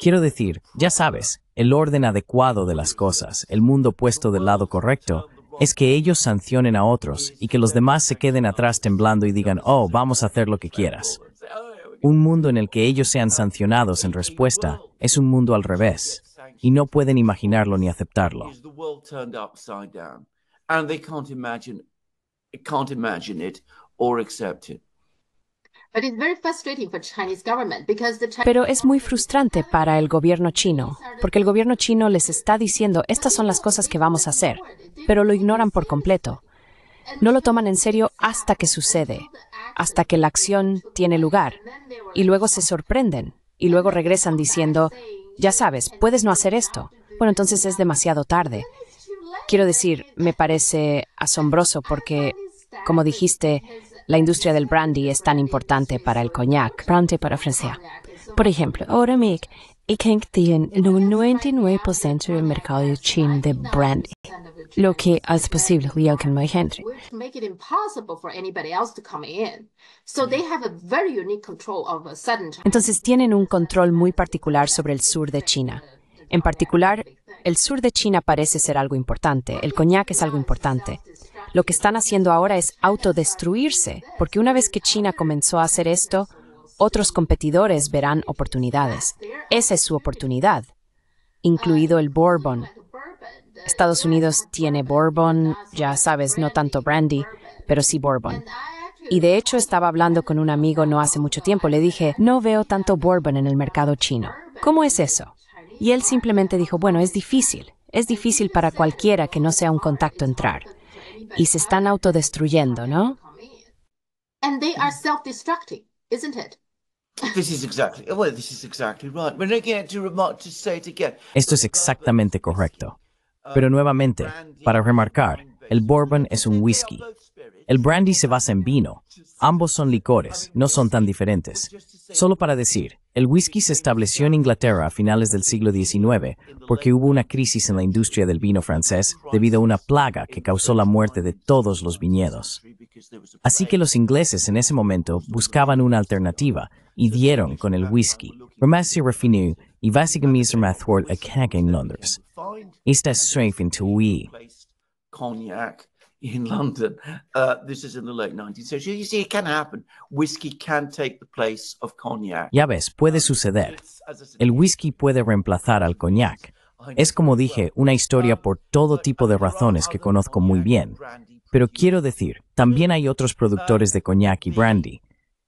S2: Quiero decir, ya sabes, el orden adecuado de las cosas, el mundo puesto del lado correcto, es que ellos sancionen a otros y que los demás se queden atrás temblando y digan, oh, vamos a hacer lo que quieras. Un mundo en el que ellos sean sancionados en respuesta es un mundo al revés y no pueden imaginarlo ni aceptarlo.
S4: Pero
S1: es muy frustrante para el gobierno chino, porque el gobierno chino les está diciendo estas son las cosas que vamos a hacer, pero lo ignoran por completo. No lo toman en serio hasta que sucede, hasta que la acción tiene lugar, y luego se sorprenden, y luego regresan diciendo, ya sabes, puedes no hacer esto. Bueno, entonces es demasiado tarde. Quiero decir, me parece asombroso porque, como dijiste, la industria del brandy es tan importante para el coñac, brandy para Francia. Por ejemplo, ahora Mick Ik hangt el 99% del mercado de Chin de branding, lo que hace posible Liao que Mike Henry.
S4: Make it for anybody else to come in. So they have a very unique control a sudden
S1: Entonces tienen un control muy particular sobre el sur de China. En particular, el sur de China parece ser algo importante, el coñac es algo importante. Lo que están haciendo ahora es autodestruirse, porque una vez que China comenzó a hacer esto, otros competidores verán oportunidades. Esa es su oportunidad, incluido el bourbon. Estados Unidos tiene bourbon, ya sabes, no tanto brandy, pero sí bourbon. Y de hecho estaba hablando con un amigo no hace mucho tiempo, le dije, no veo tanto bourbon en el mercado chino. ¿Cómo es eso? Y él simplemente dijo, bueno, es difícil, es difícil para cualquiera que no sea un contacto entrar. Y se están autodestruyendo,
S3: ¿no?
S2: Esto es exactamente correcto. Um, Pero nuevamente, para remarcar, el bourbon es un whisky. El brandy se basa en vino. Ambos son licores, no son tan diferentes. Solo para decir, el whisky se estableció en Inglaterra a finales del siglo XIX porque hubo una crisis en la industria del vino francés debido a una plaga que causó la muerte de todos los viñedos. Así que los ingleses en ese momento buscaban una alternativa y dieron con el whisky. Romance Raffinu y var sig mis a att en Londres. into
S3: Cognac in London. Uh, this is in the late You see, can happen. Whisky can take the place of cognac. Ya ves,
S2: puede suceder. El whisky puede reemplazar al cognac. Es como dije, una historia por todo tipo de razones que conozco muy bien. Pero quiero decir, también hay otros productores de coñac y brandy.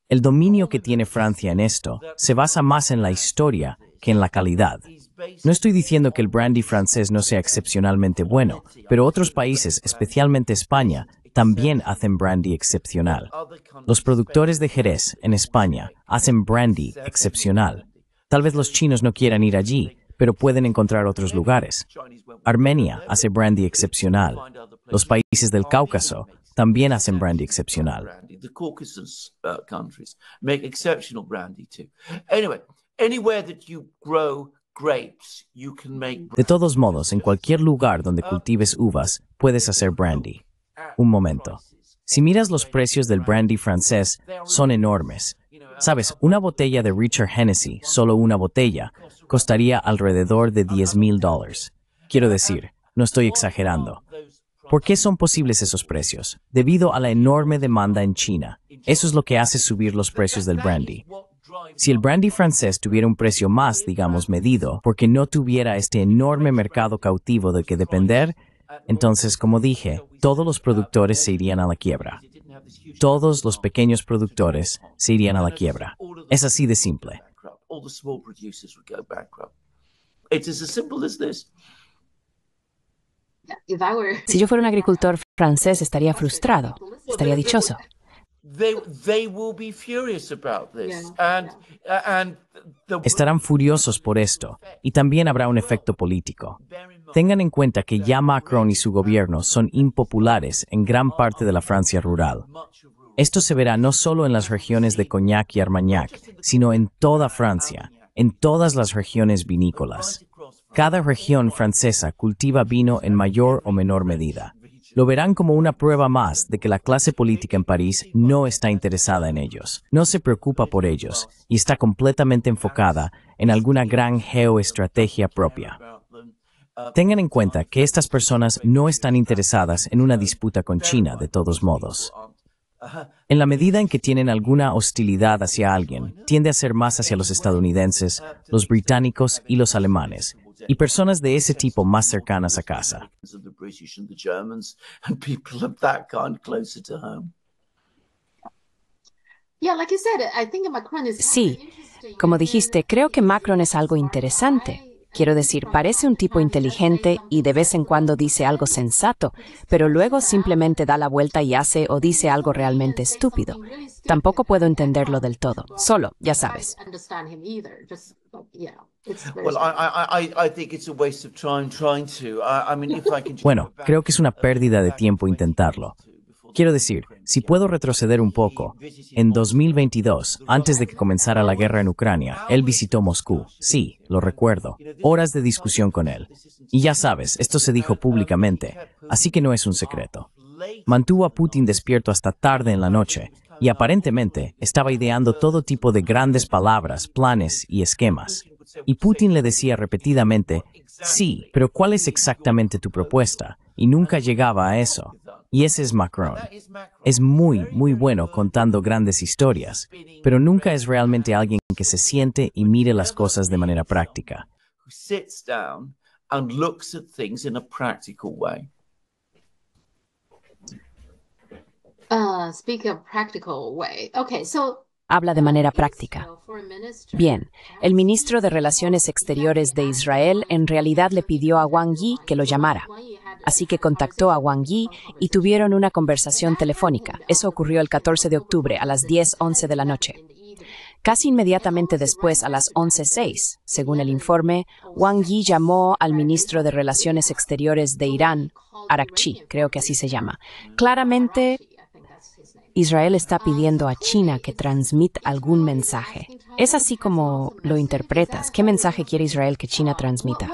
S2: El dominio que tiene Francia en esto se basa más en la historia que en la calidad. No estoy diciendo que el brandy francés no sea excepcionalmente bueno, pero otros países, especialmente España, también hacen brandy excepcional. Los productores de Jerez, en España, hacen brandy excepcional. Tal vez los chinos no quieran ir allí, pero pueden encontrar otros lugares. Armenia hace brandy excepcional. Los países del Cáucaso también hacen brandy excepcional. De todos modos, en cualquier lugar donde uh, cultives uvas, puedes hacer brandy. Un momento. Si miras los precios del brandy francés, son enormes. Sabes, una botella de Richard Hennessy, solo una botella, costaría alrededor de 10 mil dólares. Quiero decir, no estoy exagerando. ¿Por qué son posibles esos precios? Debido a la enorme demanda en China. Eso es lo que hace subir los precios del brandy. Si el brandy francés tuviera un precio más, digamos, medido, porque no tuviera este enorme mercado cautivo de que depender, entonces, como dije, todos los productores se irían a la quiebra. Todos los pequeños productores se irían a la quiebra. Es así de simple.
S3: Si
S1: yo fuera un agricultor francés, estaría frustrado, estaría
S2: dichoso. Estarán furiosos por esto y también habrá un efecto político. Tengan en cuenta que ya Macron y su gobierno son impopulares en gran parte de la Francia rural. Esto se verá no solo en las regiones de Cognac y Armagnac, sino en toda Francia, en todas las regiones vinícolas. Cada región francesa cultiva vino en mayor o menor medida. Lo verán como una prueba más de que la clase política en París no está interesada en ellos, no se preocupa por ellos y está completamente enfocada en alguna gran geoestrategia propia. Tengan en cuenta que estas personas no están interesadas en una disputa con China de todos modos. En la medida en que tienen alguna hostilidad hacia alguien, tiende a ser más hacia los estadounidenses, los británicos y los alemanes, y personas de ese tipo más cercanas a casa. Sí, como
S1: dijiste, creo que Macron es algo interesante. Quiero decir, parece un tipo inteligente y de vez en cuando dice algo sensato, pero luego simplemente da la vuelta y hace o dice algo realmente estúpido. Tampoco puedo entenderlo del todo. Solo, ya sabes.
S2: Bueno, creo que es una pérdida de tiempo intentarlo. Quiero decir, si puedo retroceder un poco, en 2022, antes de que comenzara la guerra en Ucrania, él visitó Moscú. Sí, lo recuerdo. Horas de discusión con él. Y ya sabes, esto se dijo públicamente, así que no es un secreto. Mantuvo a Putin despierto hasta tarde en la noche y aparentemente estaba ideando todo tipo de grandes palabras, planes y esquemas. Y Putin le decía repetidamente, sí, pero ¿cuál es exactamente tu propuesta? Y nunca llegaba a eso. Y ese es Macron. Es muy, muy bueno contando grandes historias, pero nunca es realmente alguien que se siente y mire las cosas de manera práctica.
S4: Okay,
S1: habla de manera práctica. Bien, el ministro de Relaciones Exteriores de Israel en realidad le pidió a Wang Yi que lo llamara. Así que contactó a Wang Yi y tuvieron una conversación telefónica. Eso ocurrió el 14 de octubre a las 10.11 de la noche. Casi inmediatamente después, a las 11.06, según el informe, Wang Yi llamó al ministro de Relaciones Exteriores de Irán, Arakchi, creo que así se llama. Claramente Israel está pidiendo a China que transmita algún mensaje. Es así como lo interpretas. ¿Qué mensaje quiere Israel que China transmita?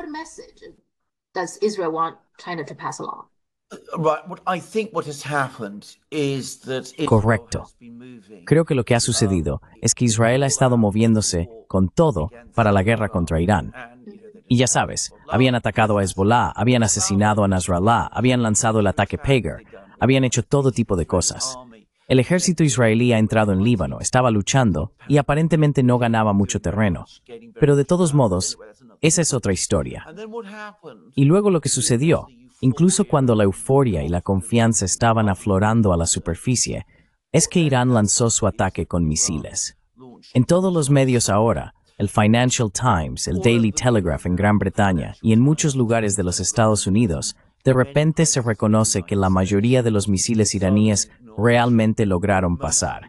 S3: Correcto.
S2: Creo que lo que ha sucedido es que Israel ha estado moviéndose con todo para la guerra contra Irán. Y ya sabes, habían atacado a Hezbollah, habían asesinado a Nasrallah, habían lanzado el ataque Pager, habían hecho todo tipo de cosas. El ejército israelí ha entrado en Líbano, estaba luchando y aparentemente no ganaba mucho terreno. Pero de todos modos, esa es otra historia. Y luego lo que sucedió, incluso cuando la euforia y la confianza estaban aflorando a la superficie, es que Irán lanzó su ataque con misiles. En todos los medios ahora, el Financial Times, el Daily Telegraph en Gran Bretaña y en muchos lugares de los Estados Unidos, de repente se reconoce que la mayoría de los misiles iraníes realmente lograron pasar.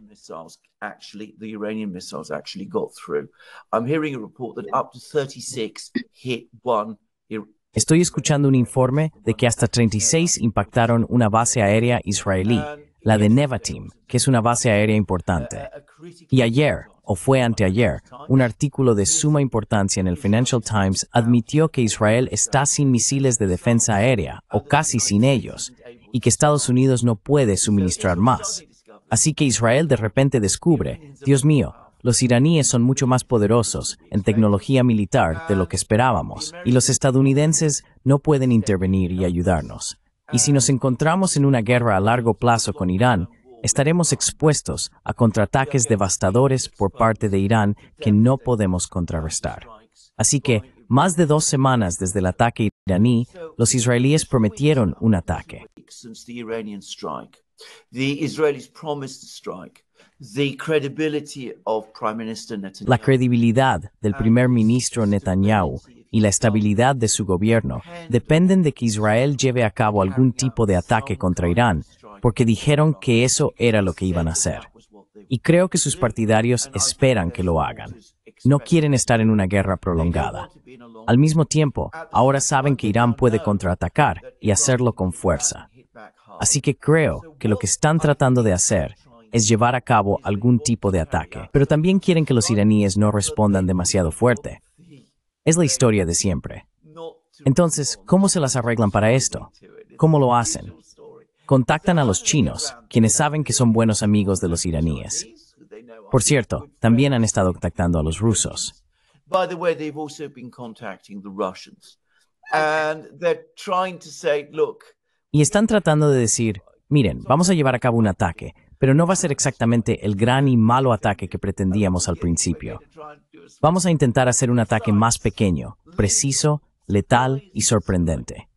S2: Estoy escuchando un informe de que hasta 36 impactaron una base aérea israelí, la de Nevatim, que es una base aérea importante. Y ayer, o fue anteayer, un artículo de suma importancia en el Financial Times admitió que Israel está sin misiles de defensa aérea, o casi sin ellos, y que Estados Unidos no puede suministrar más. Así que Israel de repente descubre, Dios mío, los iraníes son mucho más poderosos en tecnología militar de lo que esperábamos, y los estadounidenses no pueden intervenir y ayudarnos. Y si nos encontramos en una guerra a largo plazo con Irán, estaremos expuestos a contraataques devastadores por parte de Irán que no podemos contrarrestar. Así que, más de dos semanas desde el ataque iraní, los israelíes prometieron un ataque. La credibilidad del primer ministro Netanyahu y la estabilidad de su gobierno dependen de que Israel lleve a cabo algún tipo de ataque contra Irán, porque dijeron que eso era lo que iban a hacer. Y creo que sus partidarios esperan que lo hagan. No quieren estar en una guerra prolongada. Al mismo tiempo, ahora saben que Irán puede contraatacar y hacerlo con fuerza. Así que creo que lo que están tratando de hacer es llevar a cabo algún tipo de ataque, pero también quieren que los iraníes no respondan demasiado fuerte. Es la historia de siempre. Entonces, ¿cómo se las arreglan para esto? ¿Cómo lo hacen? Contactan a los chinos, quienes saben que son buenos amigos de los iraníes. Por cierto, también han estado contactando a los rusos.
S3: And they're trying to say, look,
S2: y están tratando de decir, miren, vamos a llevar a cabo un ataque, pero no va a ser exactamente el gran y malo ataque que pretendíamos al principio. Vamos a intentar hacer un ataque más pequeño, preciso, letal y sorprendente.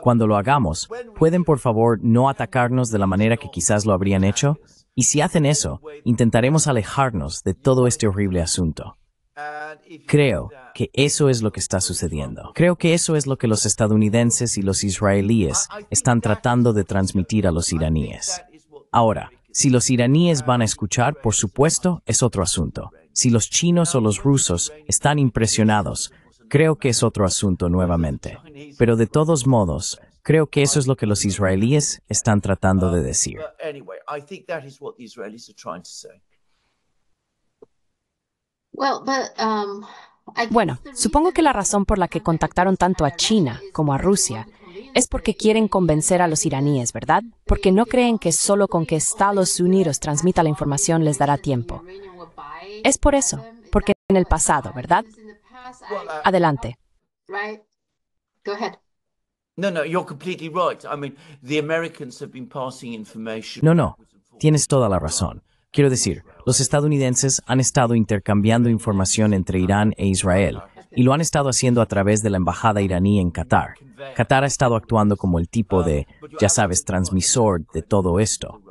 S2: Cuando lo hagamos, pueden por favor no atacarnos de la manera que quizás lo habrían hecho, y si hacen eso, intentaremos alejarnos de todo este horrible asunto. Creo que eso es lo que está sucediendo. Creo que eso es lo que los estadounidenses y los israelíes están tratando de transmitir a los iraníes. Ahora, si los iraníes van a escuchar, por supuesto, es otro asunto. Si los chinos o los rusos están impresionados, creo que es otro asunto nuevamente. Pero de todos modos, creo que eso es lo que los israelíes están tratando de decir.
S4: Um,
S1: bueno, supongo que la razón por la que contactaron tanto a China um, como a Rusia es porque quieren convencer a los iraníes, ¿verdad? Porque no creen que solo con que Estados Unidos transmita la información les dará tiempo. Es por eso, porque en el pasado,
S2: ¿verdad? Adelante. No, no, tienes toda la razón. Quiero decir, los estadounidenses han estado intercambiando información entre Irán e Israel y lo han estado haciendo a través de la embajada iraní en Qatar. Qatar ha estado actuando como el tipo de, ya sabes, transmisor de todo esto.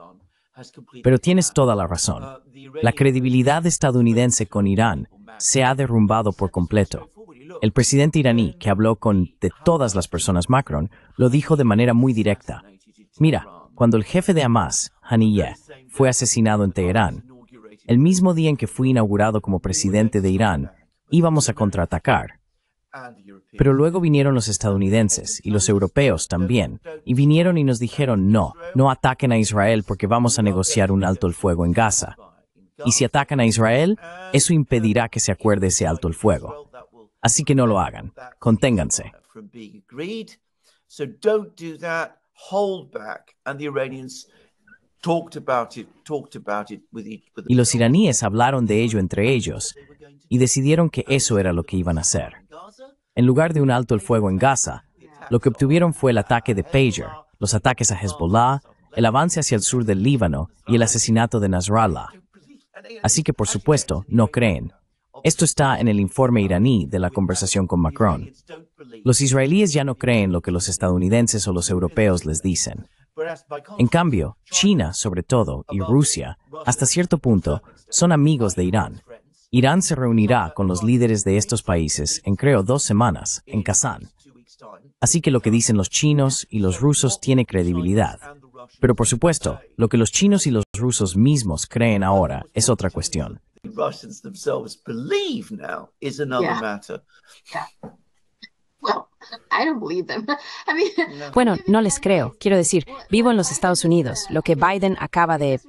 S2: Pero tienes toda la razón. La credibilidad estadounidense con Irán se ha derrumbado por completo. El presidente iraní, que habló con de todas las personas Macron, lo dijo de manera muy directa. Mira, cuando el jefe de Hamas, Haniyeh, fue asesinado en Teherán, el mismo día en que fui inaugurado como presidente de Irán, íbamos a contraatacar. Pero luego vinieron los estadounidenses y los europeos también, y vinieron y nos dijeron, no, no ataquen a Israel porque vamos a negociar un alto el fuego en Gaza. Y si atacan a Israel, eso impedirá que se acuerde ese alto el fuego. Así que no lo hagan, conténganse.
S3: So don't do that, hold back, and the Iranians
S2: y los iraníes hablaron de ello entre ellos y decidieron que eso era lo que iban a hacer. En lugar de un alto el fuego en Gaza, lo que obtuvieron fue el ataque de Pager, los ataques a Hezbollah, el avance hacia el sur del Líbano y el asesinato de Nasrallah. Así que, por supuesto, no creen. Esto está en el informe iraní de la conversación con Macron. Los israelíes ya no creen lo que los estadounidenses o los europeos les dicen. En cambio, China, sobre todo, y Rusia, hasta cierto punto, son amigos de Irán. Irán se reunirá con los líderes de estos países en creo dos semanas, en Kazán. Así que lo que dicen los chinos y los rusos tiene credibilidad. Pero por supuesto, lo que los chinos y los rusos mismos creen ahora es otra cuestión.
S1: Bueno, no les creo. Quiero decir, vivo en los Estados Unidos. Lo que Biden acaba de,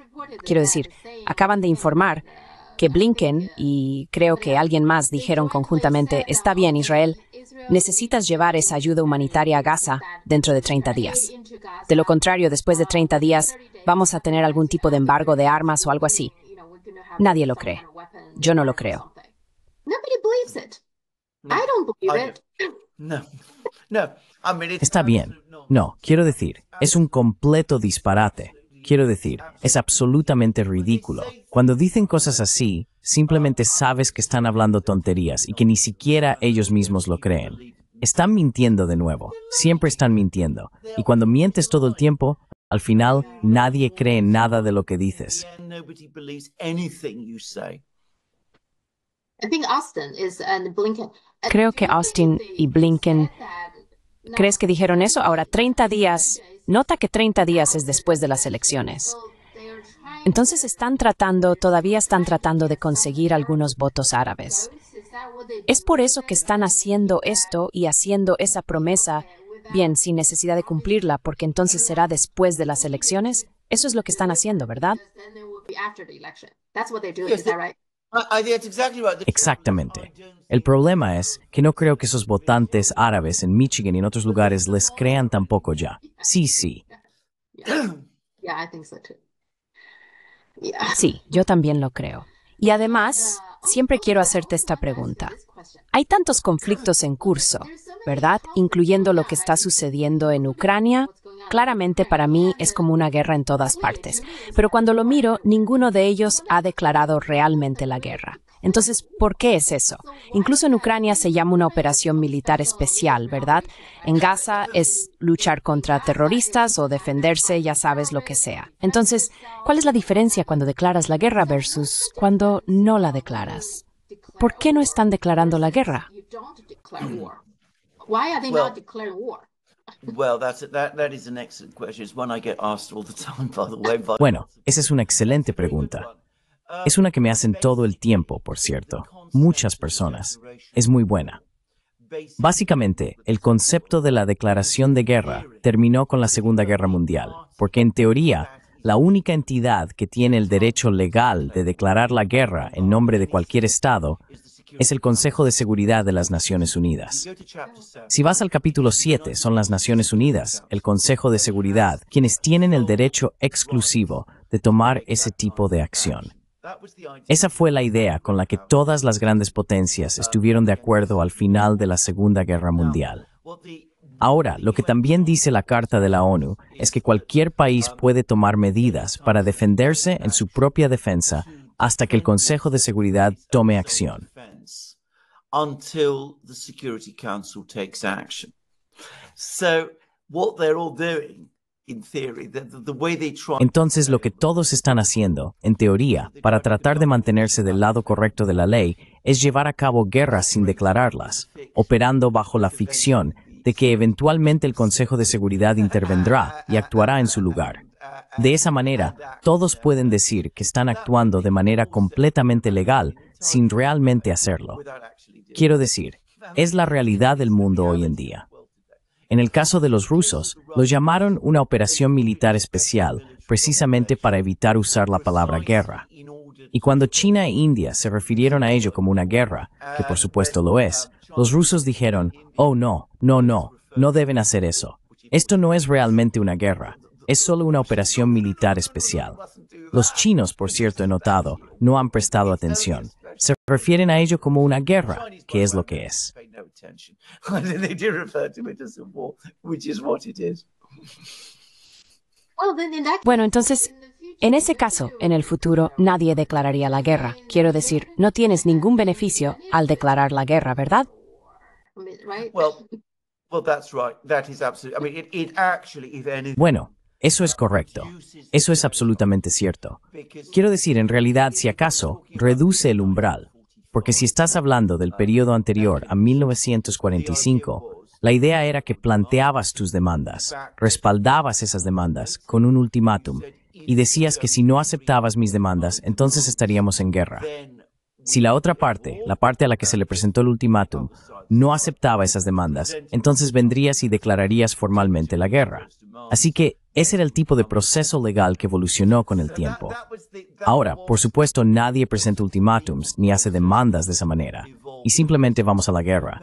S1: quiero decir, acaban de informar uh, que Blinken uh, y creo que alguien más dijeron conjuntamente, está bien Israel, necesitas llevar esa ayuda humanitaria a Gaza dentro de 30 días. De lo contrario, después de 30 días vamos a tener algún tipo de embargo de armas o algo así. Nadie lo cree. Yo no lo creo.
S3: No, no.
S2: Está bien. No, quiero decir, es un completo disparate. Quiero decir, es absolutamente ridículo. Cuando dicen cosas así, simplemente sabes que están hablando tonterías y que ni siquiera ellos mismos lo creen. Están mintiendo de nuevo, siempre están mintiendo. Y cuando mientes todo el tiempo, al final nadie cree nada de lo que dices
S4: creo que Austin
S1: y Blinken, ¿crees que dijeron eso? Ahora, 30 días, nota que 30 días es después de las elecciones. Entonces están tratando, todavía están tratando de conseguir algunos votos árabes. Es por eso que están haciendo esto y haciendo esa promesa, bien, sin necesidad de cumplirla, porque entonces será después de las elecciones. Eso es lo que están haciendo, ¿verdad?
S4: Ah, ah,
S2: Exactamente. El problema es que no creo que esos votantes árabes en Michigan y en otros lugares les crean tampoco ya. Sí, sí. Sí, yo también lo creo.
S1: Y además, siempre quiero hacerte esta pregunta. Hay tantos conflictos en curso, ¿verdad? Incluyendo lo que está sucediendo en Ucrania Claramente para mí es como una guerra en todas partes, pero cuando lo miro, ninguno de ellos ha declarado realmente la guerra. Entonces, ¿por qué es eso? Incluso en Ucrania se llama una operación militar especial, ¿verdad? En Gaza es luchar contra terroristas o defenderse, ya sabes lo que sea. Entonces, ¿cuál es la diferencia cuando declaras la guerra versus cuando no la declaras? ¿Por qué no están declarando la guerra?
S3: Bueno,
S2: esa es una excelente pregunta. Es una que me hacen todo el tiempo, por cierto. Muchas personas. Es muy buena. Básicamente, el concepto de la declaración de guerra terminó con la Segunda Guerra Mundial, porque en teoría, la única entidad que tiene el derecho legal de declarar la guerra en nombre de cualquier Estado es el Consejo de Seguridad de las Naciones Unidas. Si vas al capítulo 7, son las Naciones Unidas, el Consejo de Seguridad, quienes tienen el derecho exclusivo de tomar ese tipo de acción. Esa fue la idea con la que todas las grandes potencias estuvieron de acuerdo al final de la Segunda Guerra Mundial. Ahora, lo que también dice la Carta de la ONU es que cualquier país puede tomar medidas para defenderse en su propia defensa hasta que el Consejo de Seguridad tome acción
S3: until
S2: Entonces lo que todos están haciendo, en teoría, para tratar de mantenerse del lado correcto de la ley, es llevar a cabo guerras sin declararlas, operando bajo la ficción de que eventualmente el Consejo de Seguridad intervendrá y actuará en su lugar. De esa manera, todos pueden decir que están actuando de manera completamente legal sin realmente hacerlo. Quiero decir, es la realidad del mundo hoy en día. En el caso de los rusos, lo llamaron una operación militar especial, precisamente para evitar usar la palabra guerra. Y cuando China e India se refirieron a ello como una guerra, que por supuesto lo es, los rusos dijeron, oh no, no, no, no deben hacer eso. Esto no es realmente una guerra, es solo una operación militar especial. Los chinos, por cierto, he notado, no han prestado atención, Refieren a ello como una guerra, que es lo que es.
S1: Bueno, entonces, en ese caso, en el futuro, nadie declararía la guerra. Quiero decir, no tienes ningún beneficio al declarar
S2: la guerra, ¿verdad? Bueno, eso es correcto. Eso es absolutamente cierto. Quiero decir, en realidad, si acaso, reduce el umbral, porque si estás hablando del periodo anterior a 1945, la idea era que planteabas tus demandas, respaldabas esas demandas con un ultimátum y decías que si no aceptabas mis demandas, entonces estaríamos en guerra. Si la otra parte, la parte a la que se le presentó el ultimátum, no aceptaba esas demandas, entonces vendrías y declararías formalmente la guerra. Así que ese era el tipo de proceso legal que evolucionó con el tiempo. Ahora, por supuesto, nadie presenta ultimátums ni hace demandas de esa manera, y simplemente vamos a la guerra,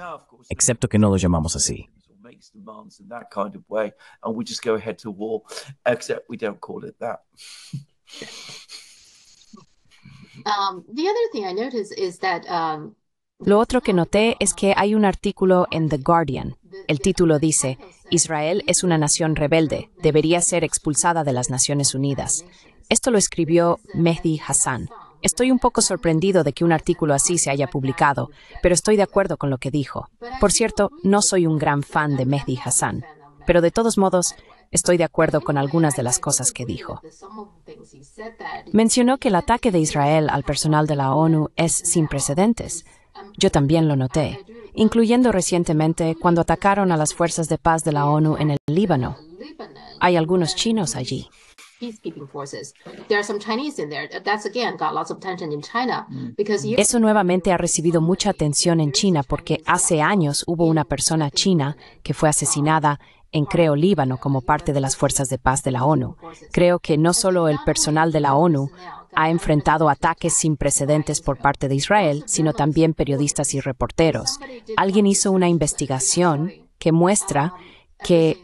S2: excepto que no lo llamamos así.
S4: Um, the other thing I noticed is um,
S3: lo
S1: otro que noté es que hay un artículo en The Guardian. El título dice, Israel es una nación rebelde, debería ser expulsada de las Naciones Unidas. Esto lo escribió Mehdi Hassan. Estoy un poco sorprendido de que un artículo así se haya publicado, pero estoy de acuerdo con lo que dijo. Por cierto, no soy un gran fan de Mehdi Hassan, pero de todos modos, estoy de acuerdo con algunas de las cosas que dijo. Mencionó que el ataque de Israel al personal de la ONU es sin precedentes yo también lo noté, incluyendo recientemente cuando atacaron a las fuerzas de paz de la ONU en el Líbano. Hay algunos chinos allí. Eso nuevamente ha recibido mucha atención en China porque hace años hubo una persona china que fue asesinada en Creo Líbano como parte de las fuerzas de paz de la ONU. Creo que no solo el personal de la ONU ha enfrentado ataques sin precedentes por parte de Israel, sino también periodistas y reporteros. Alguien hizo una investigación que muestra que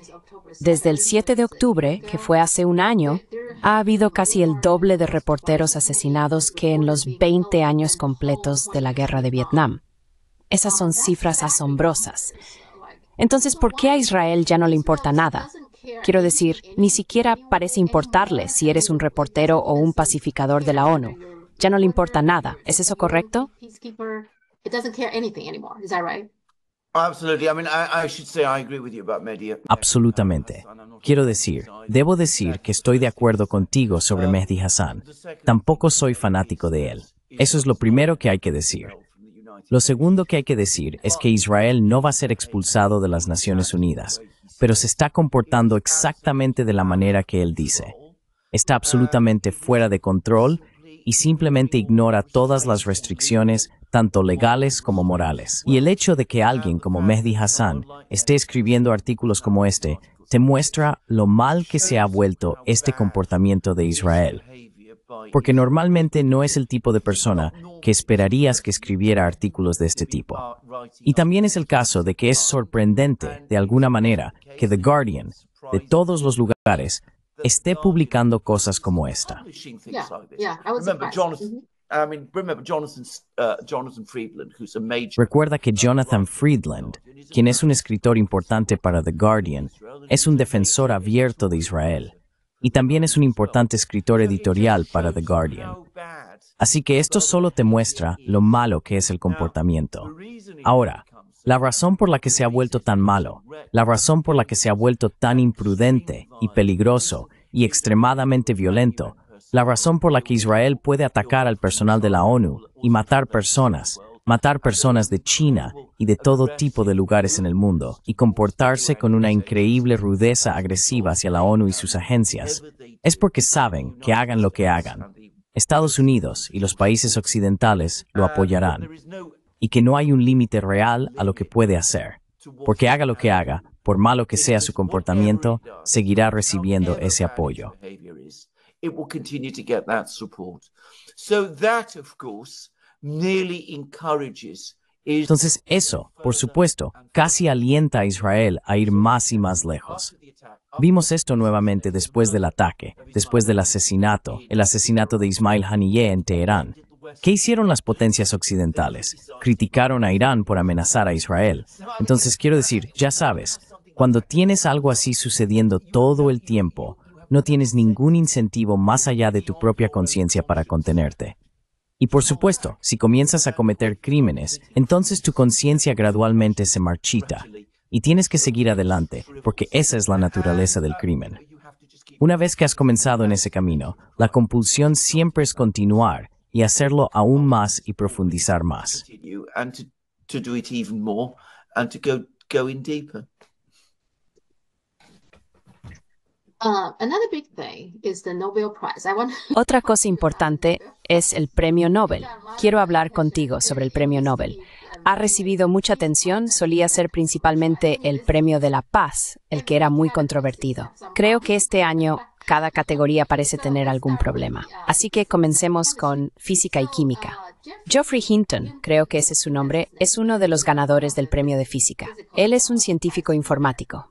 S1: desde el 7 de octubre, que fue hace un año, ha habido casi el doble de reporteros asesinados que en los 20 años completos de la guerra de Vietnam. Esas son cifras asombrosas. Entonces, ¿por qué a Israel ya no le importa nada? Quiero decir, ni siquiera parece importarle si eres un reportero o un pacificador de la ONU. Ya no le importa nada. ¿Es eso correcto?
S2: Absolutamente. Quiero decir, debo decir que estoy de acuerdo contigo sobre Mehdi Hassan. Tampoco soy fanático de él. Eso es lo primero que hay que decir. Lo segundo que hay que decir es que Israel no va a ser expulsado de las Naciones Unidas pero se está comportando exactamente de la manera que él dice. Está absolutamente um, fuera de control y simplemente ignora todas las restricciones, tanto legales como morales. Y el hecho de que alguien como Mehdi Hassan esté escribiendo artículos como este, te muestra lo mal que se ha vuelto este comportamiento de Israel porque normalmente no es el tipo de persona que esperarías que escribiera artículos de este tipo. Y también es el caso de que es sorprendente, de alguna manera, que The Guardian, de todos los lugares, esté publicando cosas como esta. Recuerda que Jonathan Friedland, quien es un escritor importante para The Guardian, es un defensor abierto de Israel y también es un importante escritor editorial para The Guardian. Así que esto solo te muestra lo malo que es el comportamiento. Ahora, la razón por la que se ha vuelto tan malo, la razón por la que se ha vuelto tan imprudente y peligroso y extremadamente violento, la razón por la que Israel puede atacar al personal de la ONU y matar personas, matar personas de China y de todo tipo de lugares en el mundo, y comportarse con una increíble rudeza agresiva hacia la ONU y sus agencias, es porque saben que hagan lo que hagan. Estados Unidos y los países occidentales lo apoyarán, y que no hay un límite real a lo que puede hacer, porque haga lo que haga, por malo que sea su comportamiento, seguirá recibiendo ese apoyo. Entonces eso, por supuesto, casi alienta a Israel a ir más y más lejos. Vimos esto nuevamente después del ataque, después del asesinato, el asesinato de Ismail Haniyeh en Teherán. ¿Qué hicieron las potencias occidentales? Criticaron a Irán por amenazar a Israel. Entonces quiero decir, ya sabes, cuando tienes algo así sucediendo todo el tiempo, no tienes ningún incentivo más allá de tu propia conciencia para contenerte. Y por supuesto, si comienzas a cometer crímenes, entonces tu conciencia gradualmente se marchita y tienes que seguir adelante, porque esa es la naturaleza del crimen. Una vez que has comenzado en ese camino, la compulsión siempre es continuar y hacerlo aún más y profundizar más.
S4: Otra cosa
S1: importante es el premio Nobel. Quiero hablar contigo sobre el premio Nobel. Ha recibido mucha atención, solía ser principalmente el premio de la paz, el que era muy controvertido. Creo que este año cada categoría parece tener algún problema. Así que comencemos con física y química. Geoffrey Hinton, creo que ese es su nombre, es uno de los ganadores del premio de física. Él es un científico informático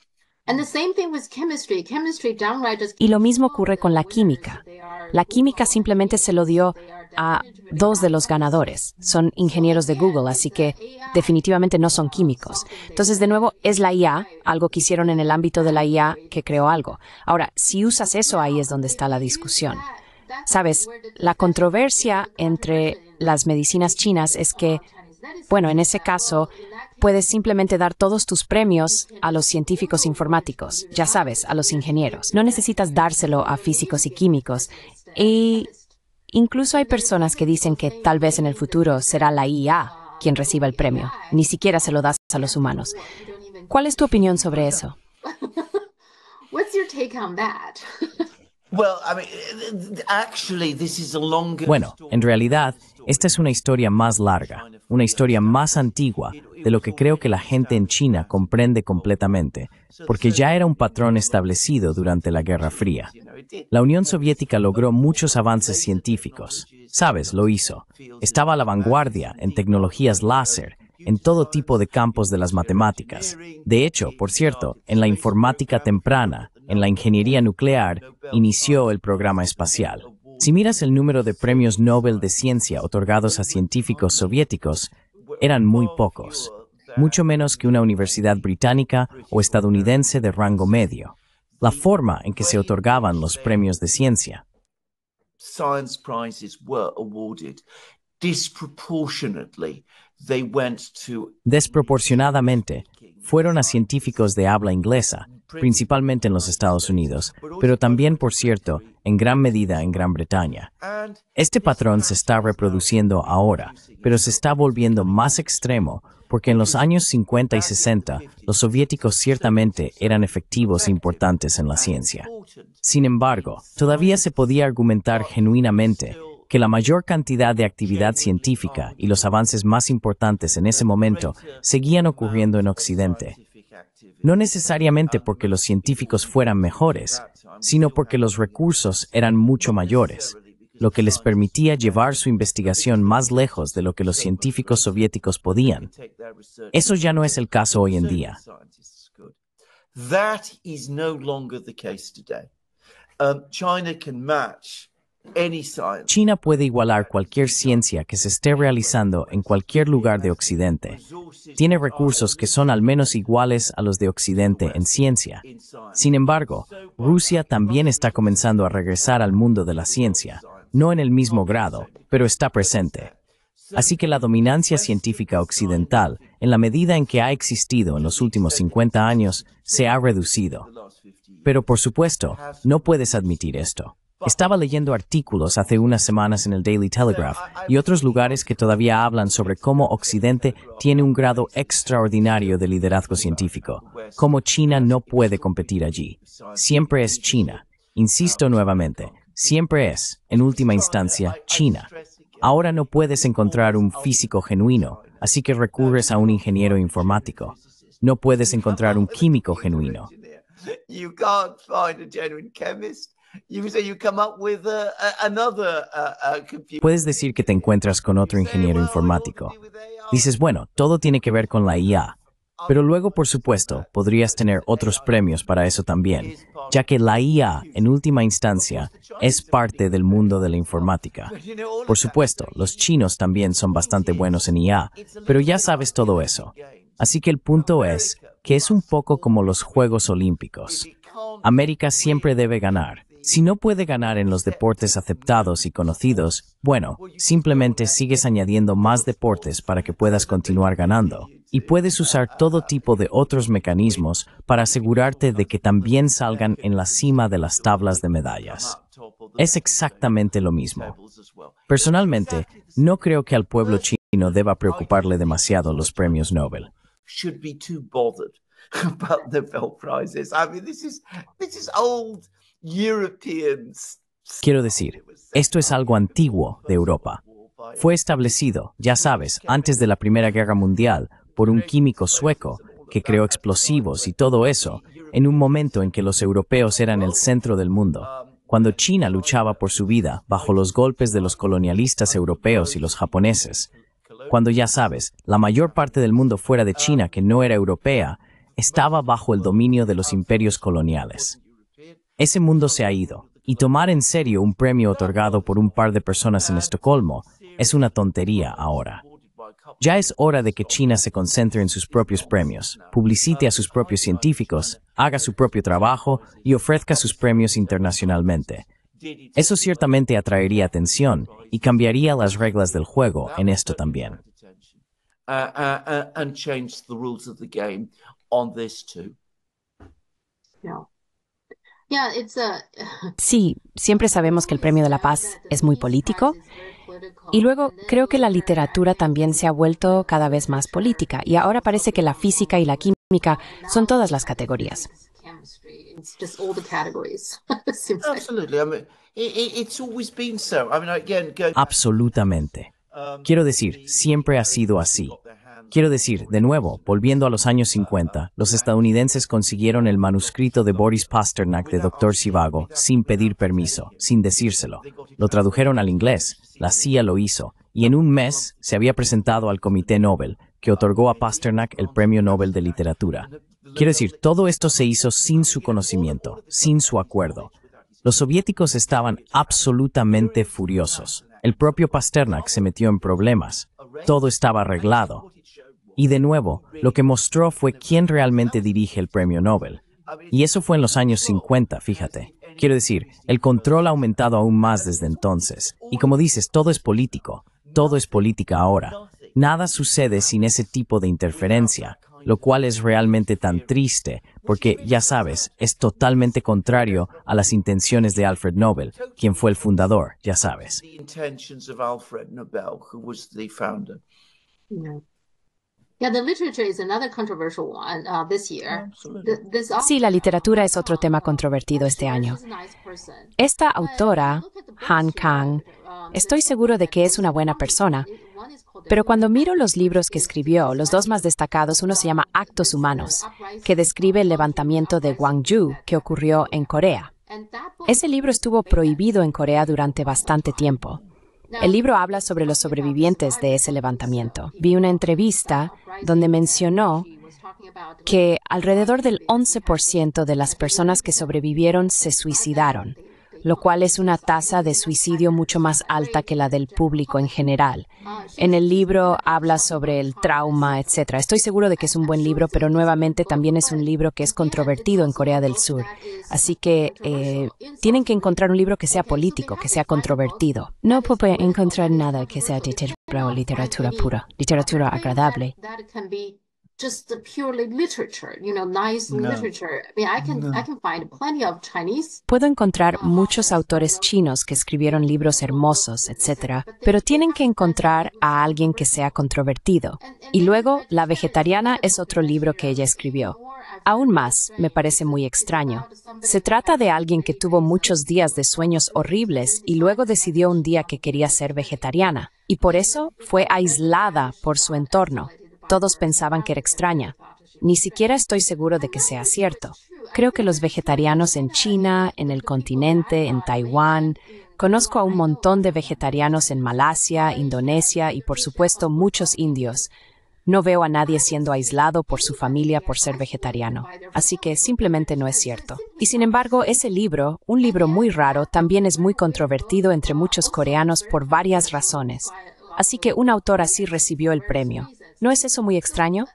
S1: Y lo mismo ocurre con la química. La química simplemente se lo dio a dos de los ganadores. Son ingenieros de Google, así que definitivamente no son químicos. Entonces, de nuevo, es la IA, algo que hicieron en el ámbito de la IA que creó algo. Ahora, si usas eso, ahí es donde está la discusión. Sabes, la controversia entre las medicinas chinas es que, bueno, en ese caso, puedes simplemente dar todos tus premios a los científicos informáticos, ya sabes, a los ingenieros. No necesitas dárselo a físicos y químicos. E incluso hay personas que dicen que tal vez en el futuro será la IA quien reciba el premio. Ni siquiera se lo das a los humanos. ¿Cuál es tu opinión sobre eso?
S3: Bueno,
S2: en realidad, esta es una historia más larga, una historia más antigua, de lo que creo que la gente en China comprende completamente, porque ya era un patrón establecido durante la Guerra Fría. La Unión Soviética logró muchos avances científicos. Sabes, lo hizo. Estaba a la vanguardia en tecnologías láser, en todo tipo de campos de las matemáticas. De hecho, por cierto, en la informática temprana, en la ingeniería nuclear, inició el programa espacial. Si miras el número de premios Nobel de ciencia otorgados a científicos soviéticos, eran muy pocos, mucho menos que una universidad británica o estadounidense de rango medio, la forma en que se otorgaban los premios de ciencia. Desproporcionadamente, fueron a científicos de habla inglesa, principalmente en los Estados Unidos, pero también, por cierto, en gran medida en Gran Bretaña. Este patrón se está reproduciendo ahora, pero se está volviendo más extremo porque en los años 50 y 60 los soviéticos ciertamente eran efectivos e importantes en la ciencia. Sin embargo, todavía se podía argumentar genuinamente que la mayor cantidad de actividad científica y los avances más importantes en ese momento seguían ocurriendo en Occidente, no necesariamente porque los científicos fueran mejores, sino porque los recursos eran mucho mayores, lo que les permitía llevar su investigación más lejos de lo que los científicos soviéticos podían. Eso ya no es el caso hoy en día.
S3: Um, China can match
S2: China puede igualar cualquier ciencia que se esté realizando en cualquier lugar de Occidente. Tiene recursos que son al menos iguales a los de Occidente en ciencia. Sin embargo, Rusia también está comenzando a regresar al mundo de la ciencia, no en el mismo grado, pero está presente. Así que la dominancia científica occidental, en la medida en que ha existido en los últimos 50 años, se ha reducido. Pero por supuesto, no puedes admitir esto. Estaba leyendo artículos hace unas semanas en el Daily Telegraph y otros lugares que todavía hablan sobre cómo Occidente tiene un grado extraordinario de liderazgo científico, cómo China no puede competir allí. Siempre es China. Insisto nuevamente, siempre es, en última instancia, China. Ahora no puedes encontrar un físico genuino, así que recurres a un ingeniero informático. No puedes encontrar un químico genuino. Puedes decir que te encuentras con otro ingeniero informático. Dices, bueno, todo tiene que ver con la IA. Pero luego, por supuesto, podrías tener otros premios para eso también, ya que la IA, en última instancia, es parte del mundo de la informática. Por supuesto, los chinos también son bastante buenos en IA, pero ya sabes todo eso. Así que el punto es que es un poco como los Juegos Olímpicos. América siempre debe ganar, si no puede ganar en los deportes aceptados y conocidos, bueno, simplemente sigues añadiendo más deportes para que puedas continuar ganando. Y puedes usar todo tipo de otros mecanismos para asegurarte de que también salgan en la cima de las tablas de medallas. Es exactamente lo mismo. Personalmente, no creo que al pueblo chino deba preocuparle demasiado los premios Nobel. Quiero decir, esto es algo antiguo de Europa. Fue establecido, ya sabes, antes de la Primera Guerra Mundial por un químico sueco que creó explosivos y todo eso en un momento en que los europeos eran el centro del mundo, cuando China luchaba por su vida bajo los golpes de los colonialistas europeos y los japoneses. Cuando ya sabes, la mayor parte del mundo fuera de China que no era europea estaba bajo el dominio de los imperios coloniales. Ese mundo se ha ido, y tomar en serio un premio otorgado por un par de personas en Estocolmo es una tontería ahora. Ya es hora de que China se concentre en sus propios premios, publicite a sus propios científicos, haga su propio trabajo y ofrezca sus premios internacionalmente. Eso ciertamente atraería atención y cambiaría las reglas del juego en esto también.
S1: Sí, siempre sabemos que el Premio de la Paz es muy político. Y luego creo que la literatura también se ha vuelto cada vez más política y ahora parece que la física y la química son todas las categorías.
S2: Absolutamente. Quiero decir, siempre ha sido así. Quiero decir, de nuevo, volviendo a los años 50, los estadounidenses consiguieron el manuscrito de Boris Pasternak de Doctor Sivago sin pedir permiso, sin decírselo. Lo tradujeron al inglés, la CIA lo hizo, y en un mes se había presentado al Comité Nobel, que otorgó a Pasternak el Premio Nobel de Literatura. Quiero decir, todo esto se hizo sin su conocimiento, sin su acuerdo. Los soviéticos estaban absolutamente furiosos. El propio Pasternak se metió en problemas. Todo estaba arreglado. Y de nuevo, lo que mostró fue quién realmente dirige el premio Nobel. Y eso fue en los años 50, fíjate. Quiero decir, el control ha aumentado aún más desde entonces. Y como dices, todo es político, todo es política ahora. Nada sucede sin ese tipo de interferencia, lo cual es realmente tan triste, porque, ya sabes, es totalmente contrario a las intenciones de Alfred Nobel, quien fue el fundador, ya sabes.
S4: Sí, la
S1: literatura es otro tema controvertido este año. Esta autora, Han Kang, um, estoy seguro de que es una buena persona, pero cuando miro los libros que escribió, los dos más destacados, uno se llama Actos Humanos, que describe el levantamiento de Gwangju que ocurrió en Corea. Ese libro estuvo prohibido en Corea durante bastante tiempo. El libro habla sobre los sobrevivientes de ese levantamiento. Vi una entrevista donde mencionó que alrededor del 11% de las personas que sobrevivieron se suicidaron lo cual es una tasa de suicidio mucho más alta que la del público en general. En el libro habla sobre el trauma, etc. Estoy seguro de que es un buen libro, pero nuevamente también es un libro que es controvertido en Corea del Sur. Así que eh, tienen que encontrar un libro que sea político, que sea controvertido. No puedo encontrar nada que sea literatura pura, literatura agradable
S4: just nice
S1: Puedo encontrar ah, muchos autores chinos que escribieron libros hermosos, etcétera. pero tienen que encontrar a alguien que sea controvertido. Y luego, La vegetariana es otro libro que ella escribió. Aún más, me parece muy extraño. Se trata de alguien que tuvo muchos días de sueños horribles y luego decidió un día que quería ser vegetariana, y por eso fue aislada por su entorno. Todos pensaban que era extraña. Ni siquiera estoy seguro de que sea cierto. Creo que los vegetarianos en China, en el continente, en Taiwán, conozco a un montón de vegetarianos en Malasia, Indonesia y por supuesto muchos indios. No veo a nadie siendo aislado por su familia por ser vegetariano, así que simplemente no es cierto. Y sin embargo, ese libro, un libro muy raro, también es muy controvertido entre muchos coreanos por varias razones. Así que un autor así recibió el premio. ¿No es eso muy extraño?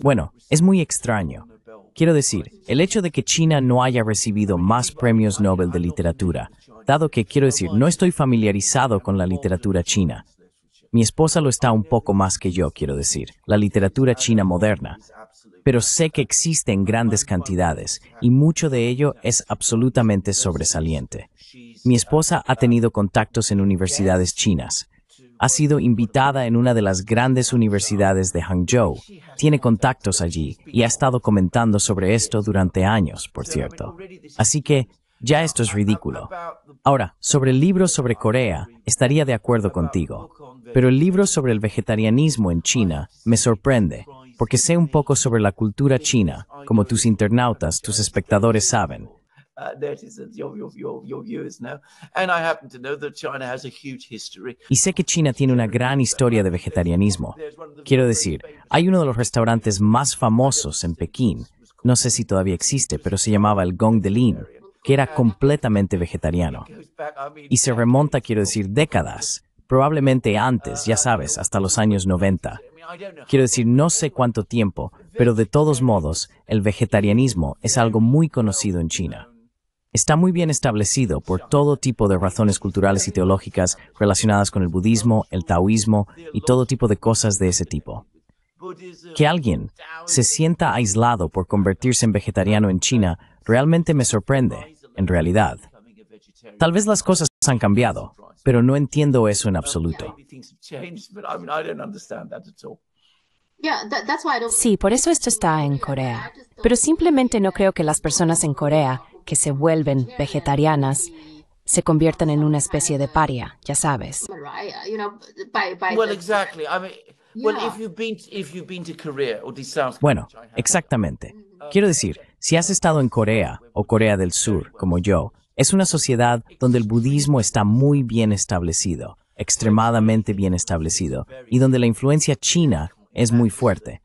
S2: Bueno, es muy extraño. Quiero decir, el hecho de que China no haya recibido más premios Nobel de literatura, dado que, quiero decir, no estoy familiarizado con la literatura china. Mi esposa lo está un poco más que yo, quiero decir, la literatura china moderna, pero sé que existen grandes cantidades y mucho de ello es absolutamente sobresaliente. Mi esposa ha tenido contactos en universidades chinas. Ha sido invitada en una de las grandes universidades de Hangzhou. Tiene contactos allí y ha estado comentando sobre esto durante años, por cierto. Así que ya esto es ridículo. Ahora, sobre el libro sobre Corea, estaría de acuerdo contigo, pero el libro sobre el vegetarianismo en China me sorprende porque sé un poco sobre la cultura china, como tus internautas, tus espectadores saben. Uh, y sé que China tiene una gran historia de vegetarianismo. Quiero decir, hay uno de los restaurantes más famosos en Pekín, no sé si todavía existe, pero se llamaba el Gong de Lin, que era completamente vegetariano. Y se remonta, quiero decir, décadas, probablemente antes, ya sabes, hasta los años 90. Quiero decir, no sé cuánto tiempo, pero de todos modos, el vegetarianismo es algo muy conocido en China. Está muy bien establecido por todo tipo de razones culturales y teológicas relacionadas con el budismo, el taoísmo y todo tipo de cosas de ese tipo. Que alguien se sienta aislado por convertirse en vegetariano en China realmente me sorprende, en realidad. Tal vez las cosas han cambiado, pero no entiendo eso en absoluto.
S1: Sí, por eso esto está en Corea. Pero simplemente no creo que las personas en Corea que se vuelven vegetarianas se conviertan en una especie de paria, ya sabes.
S3: Bueno,
S2: exactamente. Quiero decir, si has estado en Corea o Corea del Sur, como yo, es una sociedad donde el budismo está muy bien establecido, extremadamente bien establecido, y donde la influencia china es muy fuerte.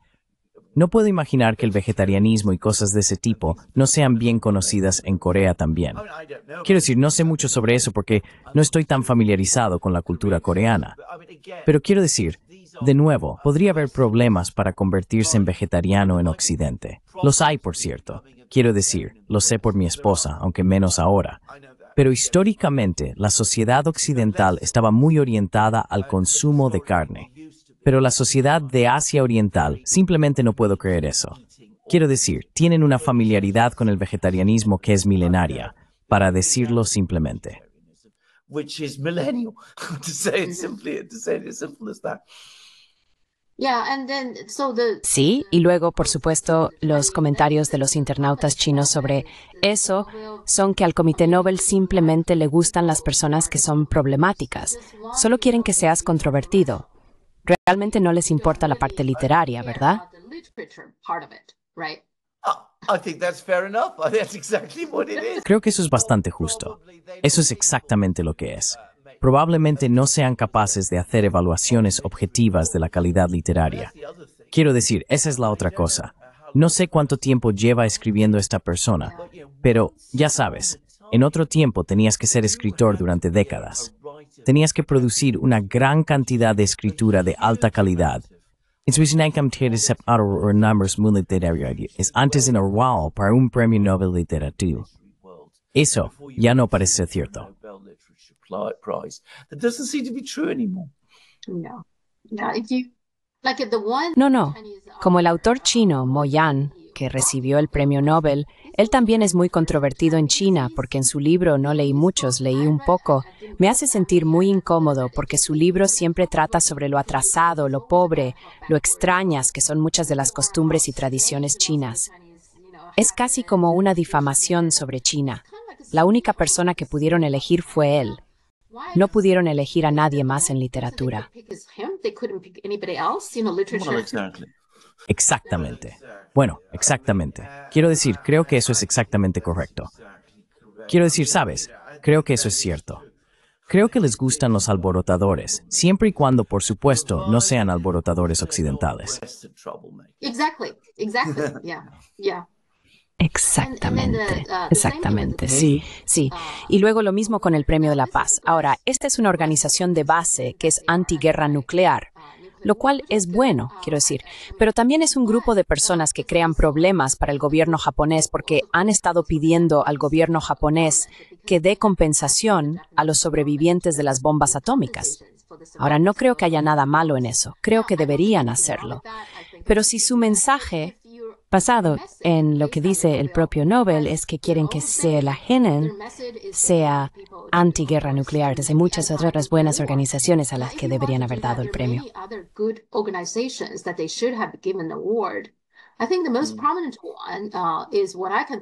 S2: No puedo imaginar que el vegetarianismo y cosas de ese tipo no sean bien conocidas en Corea también. Quiero decir, no sé mucho sobre eso porque no estoy tan familiarizado con la cultura coreana. Pero quiero decir, de nuevo, podría haber problemas para convertirse en vegetariano en Occidente. Los hay, por cierto. Quiero decir, lo sé por mi esposa, aunque menos ahora. Pero históricamente, la sociedad occidental estaba muy orientada al consumo de carne. Pero la sociedad de Asia Oriental, simplemente no puedo creer eso. Quiero decir, tienen una familiaridad con el vegetarianismo que es milenaria, para decirlo simplemente. Sí,
S1: y luego, por supuesto, los comentarios de los internautas chinos sobre eso son que al Comité Nobel simplemente le gustan las personas que son problemáticas. Solo quieren que seas controvertido. Realmente no les importa la parte literaria, ¿verdad?
S2: Creo que eso es bastante justo. Eso es exactamente lo que es probablemente no sean capaces de hacer evaluaciones objetivas de la calidad literaria. Quiero decir, esa es la otra cosa. No sé cuánto tiempo lleva escribiendo esta persona, pero ya sabes, en otro tiempo tenías que ser escritor durante décadas. Tenías que producir una gran cantidad de escritura de alta calidad. es antes un premio Nobel Eso ya no parece cierto.
S4: No. no No, no. Como
S3: el
S1: autor chino Mo Yan, que recibió el premio Nobel, él también es muy controvertido en China porque en su libro no leí muchos, leí un poco. Me hace sentir muy incómodo porque su libro siempre trata sobre lo atrasado, lo pobre, lo extrañas que son muchas de las costumbres y tradiciones chinas. Es casi como una difamación sobre China. La única persona que pudieron elegir fue él, no pudieron elegir a nadie más en literatura.
S2: Exactamente. Bueno, exactamente. Quiero decir, creo que eso es exactamente correcto. Quiero decir, sabes, creo que eso es cierto. Creo que les gustan los alborotadores, siempre y cuando, por supuesto, no sean alborotadores occidentales.
S4: Exactamente. Exactamente.
S2: Exactamente, uh, exactamente,
S1: sí, sí. Uh, y luego lo mismo con el Premio de la Paz. Ahora, esta es una organización de base que es antiguerra uh, nuclear, lo cual es bueno, quiero decir, pero también es un grupo de personas que crean problemas para el gobierno japonés porque han estado pidiendo al gobierno japonés que dé compensación a los sobrevivientes de las bombas atómicas. Ahora, no creo que haya nada malo en eso, creo que deberían hacerlo. Pero si su mensaje pasado en lo que dice el propio Nobel, es que quieren que sea la GENEN sea antiguerra nuclear, desde muchas otras buenas organizaciones a las que deberían haber dado el premio.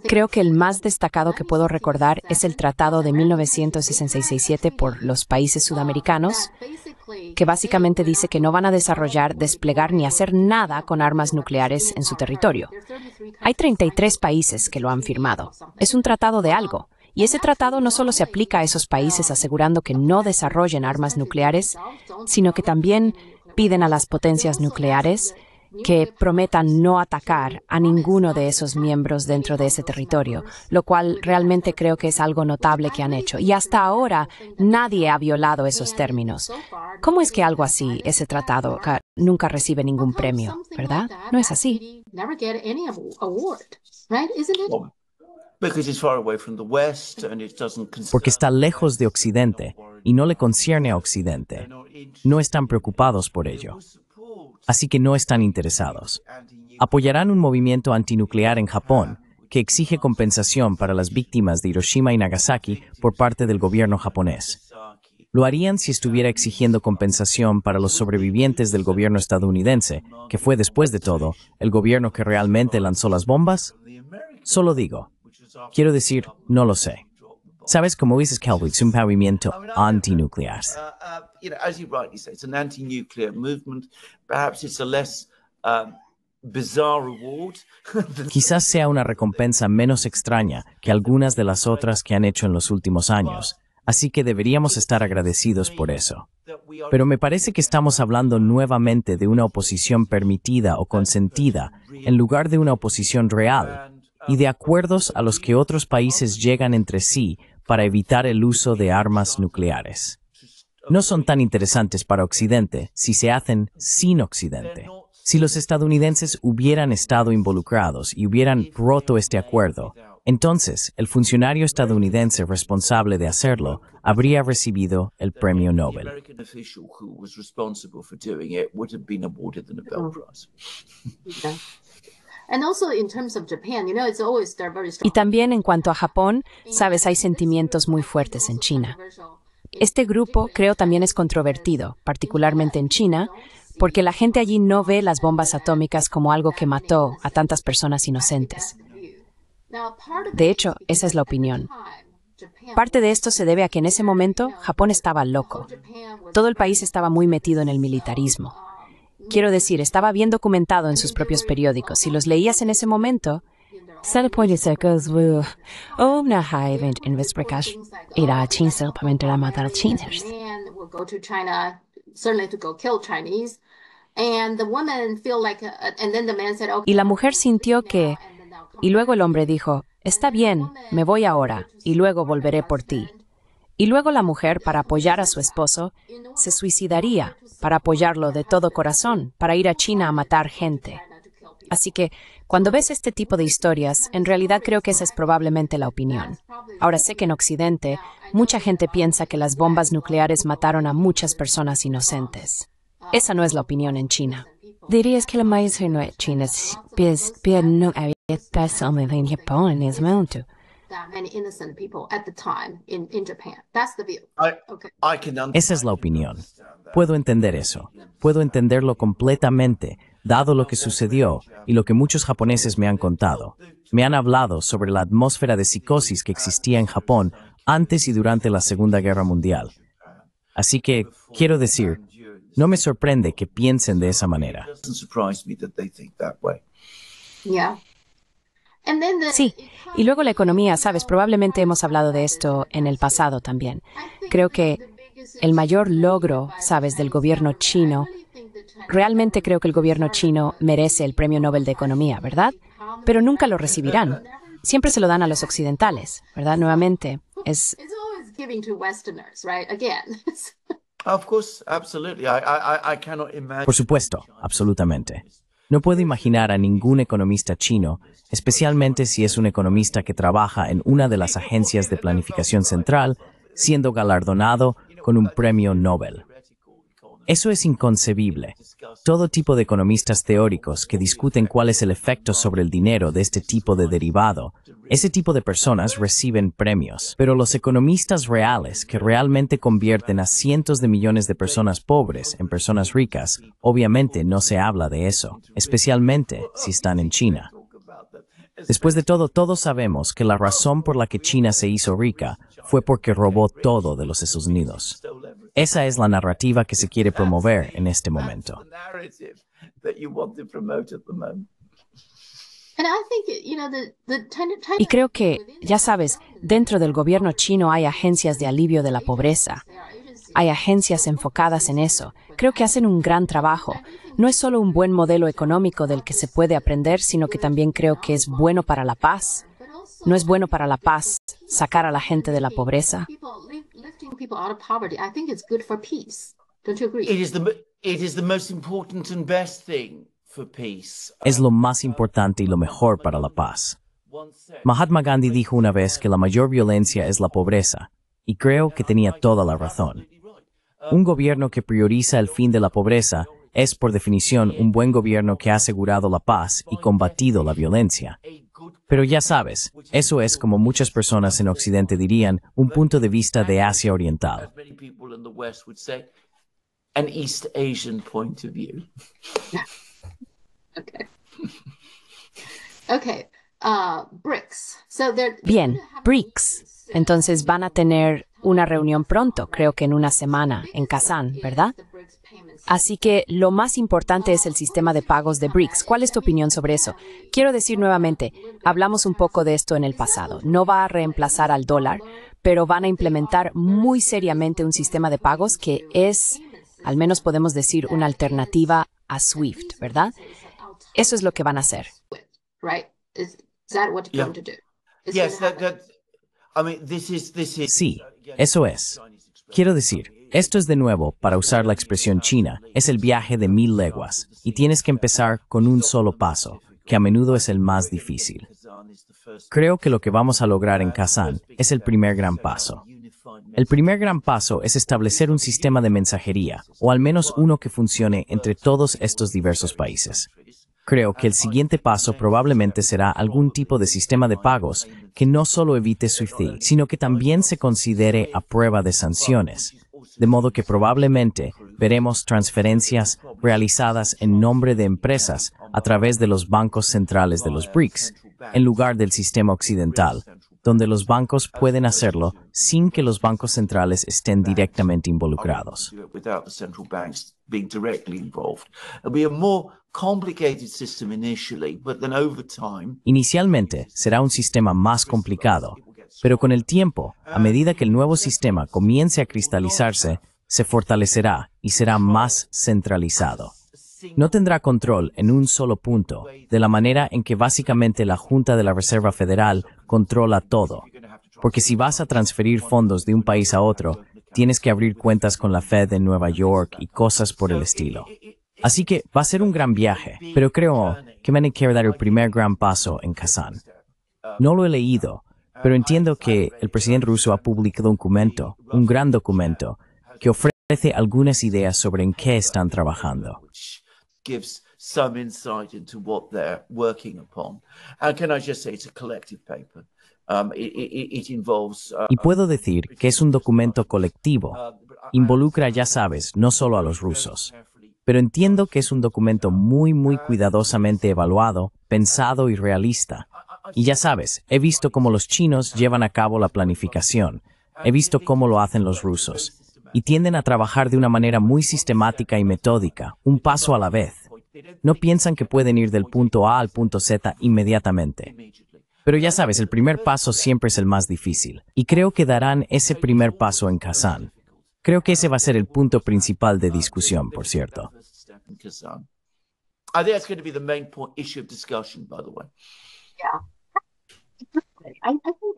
S1: Creo que el más destacado que puedo recordar es el Tratado de 1967 por los países uh, sudamericanos, que básicamente dice que no van a desarrollar, desplegar ni hacer nada con armas nucleares en su territorio. Hay 33 países que lo han firmado. Es un tratado de algo. Y ese tratado no solo se aplica a esos países asegurando que no desarrollen armas nucleares, sino que también piden a las potencias nucleares que prometan no atacar a ninguno de esos miembros dentro de ese territorio, lo cual realmente creo que es algo notable que han hecho. Y hasta ahora nadie ha violado esos términos. ¿Cómo es que algo así, ese tratado, nunca recibe ningún premio, verdad? No es
S4: así.
S2: Porque está lejos de Occidente y no le concierne a Occidente. No están preocupados por ello así que no están interesados. Apoyarán un movimiento antinuclear en Japón que exige compensación para las víctimas de Hiroshima y Nagasaki por parte del gobierno japonés. Lo harían si estuviera exigiendo compensación para los sobrevivientes del gobierno estadounidense, que fue después de todo el gobierno que realmente lanzó las bombas. Solo digo, quiero decir, no lo sé. ¿Sabes cómo dices, Calvin? Es un movimiento antinuclear
S3: anti-nuclear
S2: Quizás sea una recompensa menos extraña que algunas de las otras que han hecho en los últimos años, así que deberíamos estar agradecidos por eso. Pero me parece que estamos hablando nuevamente de una oposición permitida o consentida en lugar de una oposición real y de acuerdos a los que otros países llegan entre sí para evitar el uso de armas nucleares no son tan interesantes para Occidente si se hacen sin Occidente. Si los estadounidenses hubieran estado involucrados y hubieran roto este acuerdo, entonces el funcionario estadounidense responsable de hacerlo habría recibido el premio Nobel.
S1: Y también en cuanto a Japón, sabes, hay sentimientos muy fuertes en China. Este grupo creo también es controvertido, particularmente en China, porque la gente allí no ve las bombas atómicas como algo que mató a tantas personas inocentes. De hecho, esa es la opinión. Parte de esto se debe a que en ese momento Japón estaba loco. Todo el país estaba muy metido en el militarismo. Quiero decir, estaba bien documentado en sus propios periódicos. Si los leías en ese momento, Oh, y la mujer sintió que, y luego el hombre dijo, está bien, me voy ahora, y luego volveré por ti. Y luego la mujer, para apoyar a su esposo, se suicidaría, para apoyarlo de todo corazón, para ir a China a matar gente. Así que cuando ves este tipo de historias, en realidad creo que esa es probablemente la opinión. Ahora sé que en Occidente, mucha gente piensa que las bombas nucleares mataron a muchas personas inocentes. Esa no es la opinión en China. Dirías que la mayoría no es china, no había en Japón en
S2: Esa es la opinión. Puedo entender eso. Puedo entenderlo completamente dado lo que sucedió y lo que muchos japoneses me han contado. Me han hablado sobre la atmósfera de psicosis que existía en Japón antes y durante la Segunda Guerra Mundial. Así que, quiero decir, no me sorprende que piensen de esa manera.
S1: Sí, y luego la economía, sabes, probablemente hemos hablado de esto en el pasado también. Creo que el mayor logro, sabes, del gobierno chino Realmente creo que el gobierno chino merece el Premio Nobel de Economía, ¿verdad? Pero nunca lo recibirán. Siempre se lo dan a los occidentales, ¿verdad?
S3: Nuevamente, es... Por
S2: supuesto, absolutamente. No puedo imaginar a ningún economista chino, especialmente si es un economista que trabaja en una de las agencias de planificación central, siendo galardonado con un premio Nobel. Eso es inconcebible. Todo tipo de economistas teóricos que discuten cuál es el efecto sobre el dinero de este tipo de derivado, ese tipo de personas reciben premios. Pero los economistas reales que realmente convierten a cientos de millones de personas pobres en personas ricas, obviamente no se habla de eso, especialmente si están en China. Después de todo, todos sabemos que la razón por la que China se hizo rica fue porque robó todo de los Estados Unidos. Esa es la narrativa que se quiere promover en este momento. Y creo que, ya
S3: sabes, dentro
S1: del gobierno chino hay agencias de alivio de la pobreza. Hay agencias enfocadas en eso. Creo que hacen un gran trabajo. No es solo un buen modelo económico del que se puede aprender, sino que también creo que es bueno para la paz. No es bueno para la paz sacar a la gente de la pobreza.
S2: Es lo más importante y lo mejor para la paz. Mahatma Gandhi dijo una vez que la mayor violencia es la pobreza, y creo que tenía toda la razón. Un gobierno que prioriza el fin de la pobreza es por definición un buen gobierno que ha asegurado la paz y combatido la violencia. Pero ya sabes, eso es como muchas personas en Occidente dirían, un punto de vista de Asia Oriental.
S4: Uh,
S3: Bien, BRICS.
S1: Entonces van a tener una reunión pronto, creo que en una semana, en Kazán, ¿verdad? Así que lo más importante es el sistema de pagos de BRICS. ¿Cuál es tu opinión sobre eso? Quiero decir nuevamente, hablamos un poco de esto en el pasado. No va a reemplazar al dólar, pero van a implementar muy seriamente un sistema de pagos que es, al menos podemos decir, una alternativa a SWIFT, ¿verdad? Eso es lo que van a
S3: hacer.
S2: Sí, eso es. Quiero decir, esto es de nuevo, para usar la expresión china, es el viaje de mil leguas, y tienes que empezar con un solo paso, que a menudo es el más difícil. Creo que lo que vamos a lograr en Kazán es el primer gran paso. El primer gran paso es establecer un sistema de mensajería, o al menos uno que funcione entre todos estos diversos países. Creo que el siguiente paso probablemente será algún tipo de sistema de pagos que no solo evite SWIFT, sino que también se considere a prueba de sanciones, de modo que probablemente veremos transferencias realizadas en nombre de empresas a través de los bancos centrales de los BRICS, en lugar del sistema occidental, donde los bancos pueden hacerlo sin que los bancos centrales estén directamente involucrados. Inicialmente será un sistema más complicado, pero con el tiempo, a medida que el nuevo sistema comience a cristalizarse, se fortalecerá y será más centralizado. No tendrá control en un solo punto, de la manera en que básicamente la Junta de la Reserva Federal controla todo. Porque si vas a transferir fondos de un país a otro, tienes que abrir cuentas con la Fed en Nueva York y cosas por el estilo. Así que va a ser un gran viaje, pero creo que Medicare dar el primer gran paso en Kazán. No lo he leído, pero entiendo que el presidente ruso ha publicado un documento, un gran documento, que ofrece algunas ideas sobre en qué están trabajando. y puedo decir que es un documento colectivo. Uh, Involucra, ya sabes, no solo a los rusos. Pero entiendo que es un documento muy, muy cuidadosamente evaluado, pensado y realista, y ya sabes, he visto cómo los chinos llevan a cabo la planificación, he visto cómo lo hacen los rusos, y tienden a trabajar de una manera muy sistemática y metódica, un paso a la vez. No piensan que pueden ir del punto A al punto Z inmediatamente. Pero ya sabes, el primer paso siempre es el más difícil, y creo que darán ese primer paso en Kazán. Creo que ese va a ser el punto principal de discusión, por cierto.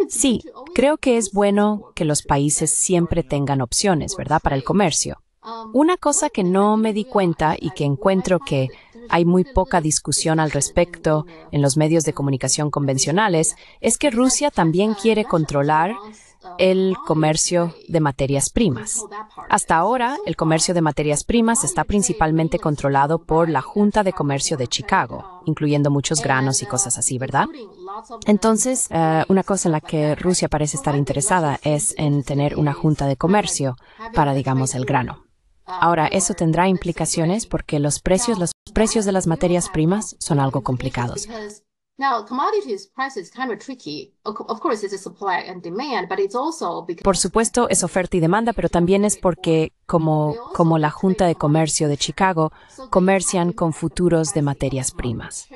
S1: Sí, creo que es bueno que los países siempre tengan opciones, ¿verdad?, para el comercio. Um, Una cosa que no me di cuenta y que encuentro que hay muy poca discusión al respecto en los medios de comunicación convencionales es que Rusia también quiere controlar el comercio de materias primas. Hasta ahora, el comercio de materias primas está principalmente controlado por la Junta de Comercio de Chicago, incluyendo muchos granos y cosas así, ¿verdad? Entonces, eh, una cosa en la que Rusia parece estar interesada es en tener una Junta de Comercio para, digamos, el grano. Ahora, eso tendrá implicaciones porque los precios, los precios de las materias primas son algo complicados por supuesto, es oferta y demanda, pero también es porque, como, como la Junta de Comercio de Chicago, comercian con futuros de materias primas.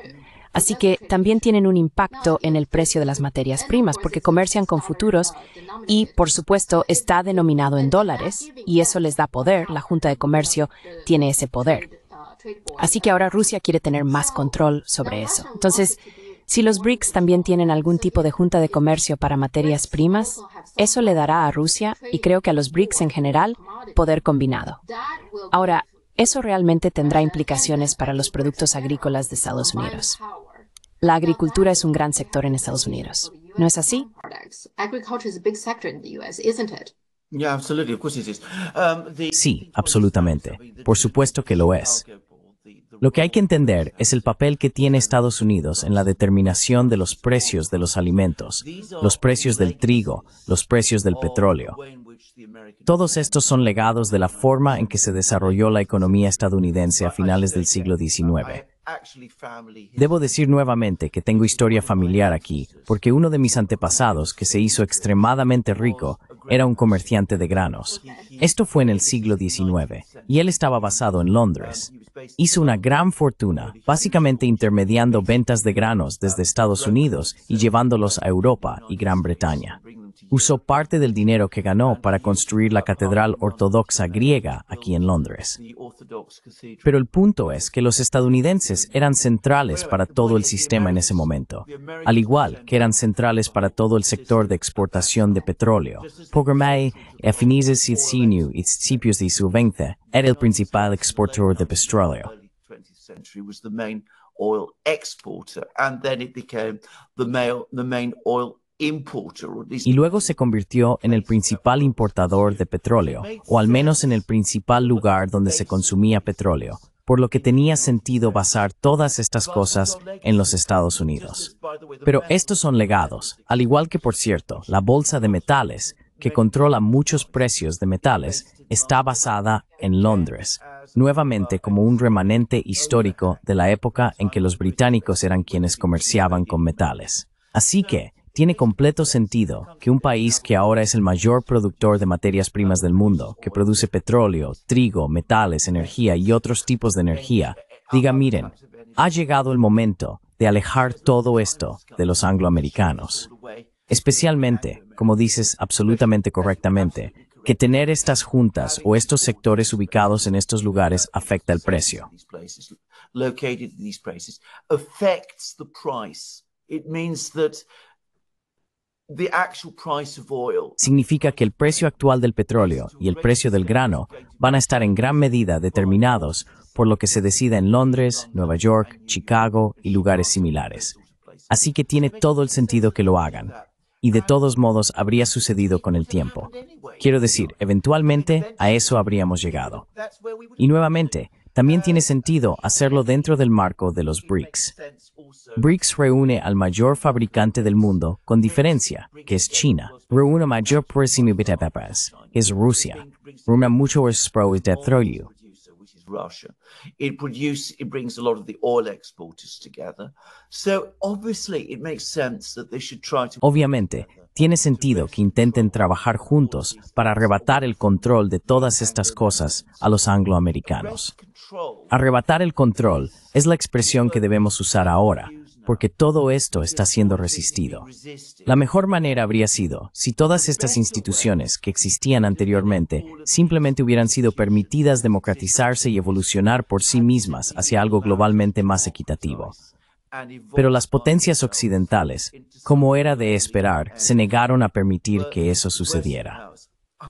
S1: Así que también tienen un impacto en el precio de las materias primas porque comercian con futuros y, por supuesto, está denominado en dólares y eso les da poder. La Junta de Comercio tiene ese poder. Uh, Así que ahora Rusia quiere tener más control sobre eso. Entonces, si los BRICS también tienen algún tipo de junta de comercio para materias primas, eso le dará a Rusia, y creo que a los BRICS en general, poder combinado. Ahora, eso realmente tendrá implicaciones para los productos agrícolas de Estados Unidos. La agricultura es un gran sector en Estados Unidos, ¿no es así?
S2: Um, sí, absolutamente. Por supuesto que lo es. Lo que hay que entender es el papel que tiene Estados Unidos en la determinación de los precios de los alimentos, los precios del trigo, los precios del petróleo. Todos estos son legados de la forma en que se desarrolló la economía estadounidense a finales del siglo XIX. Debo decir nuevamente que tengo historia familiar aquí, porque uno de mis antepasados, que se hizo extremadamente rico, era un comerciante de granos. Esto fue en el siglo XIX y él estaba basado en Londres. Hizo una gran fortuna, básicamente intermediando ventas de granos desde Estados Unidos y llevándolos a Europa y Gran Bretaña usó parte del dinero que ganó para construir la Catedral Ortodoxa griega aquí en Londres. Pero el punto es que los estadounidenses eran centrales para todo el sistema en ese momento, al igual que eran centrales para todo el sector de exportación de petróleo. Pogromay, y Sinu y Scipios de era el principal exportador de petróleo.
S3: oil exporter, and then it became the, main oil y luego
S2: se convirtió en el principal importador de petróleo, o al menos en el principal lugar donde se consumía petróleo, por lo que tenía sentido basar todas estas cosas en los Estados Unidos. Pero estos son legados, al igual que, por cierto, la bolsa de metales, que controla muchos precios de metales, está basada en Londres, nuevamente como un remanente histórico de la época en que los británicos eran quienes comerciaban con metales. Así que, tiene completo sentido que un país que ahora es el mayor productor de materias primas del mundo, que produce petróleo, trigo, metales, energía y otros tipos de energía, diga, miren, ha llegado el momento de alejar todo esto de los angloamericanos. Especialmente, como dices absolutamente correctamente, que tener estas juntas o estos sectores ubicados en estos lugares afecta el precio. It Significa que el precio actual del petróleo y el precio del grano van a estar en gran medida determinados por lo que se decida en Londres, Nueva York, Chicago y lugares similares. Así que tiene todo el sentido que lo hagan. Y de todos modos habría sucedido con el tiempo. Quiero decir, eventualmente a eso habríamos llegado. Y nuevamente, también tiene sentido hacerlo dentro del marco de los BRICS. BRICS reúne al mayor fabricante del mundo, con diferencia, que es China. Reúne al mayor que es Rusia. Reúne mucho pro de petróleo.
S3: Russia. It produce, it brings a lot of the oil exporters together. So obviously it makes sense that they should try to
S2: Obviamente, tiene sentido que intenten trabajar juntos para arrebatar el control de todas estas cosas a los angloamericanos. Arrebatar el control es la expresión que debemos usar ahora, porque todo esto está siendo resistido. La mejor manera habría sido si todas estas instituciones que existían anteriormente simplemente hubieran sido permitidas democratizarse y evolucionar por sí mismas hacia algo globalmente más equitativo. Pero las potencias occidentales, como era de esperar, se negaron a permitir que eso sucediera.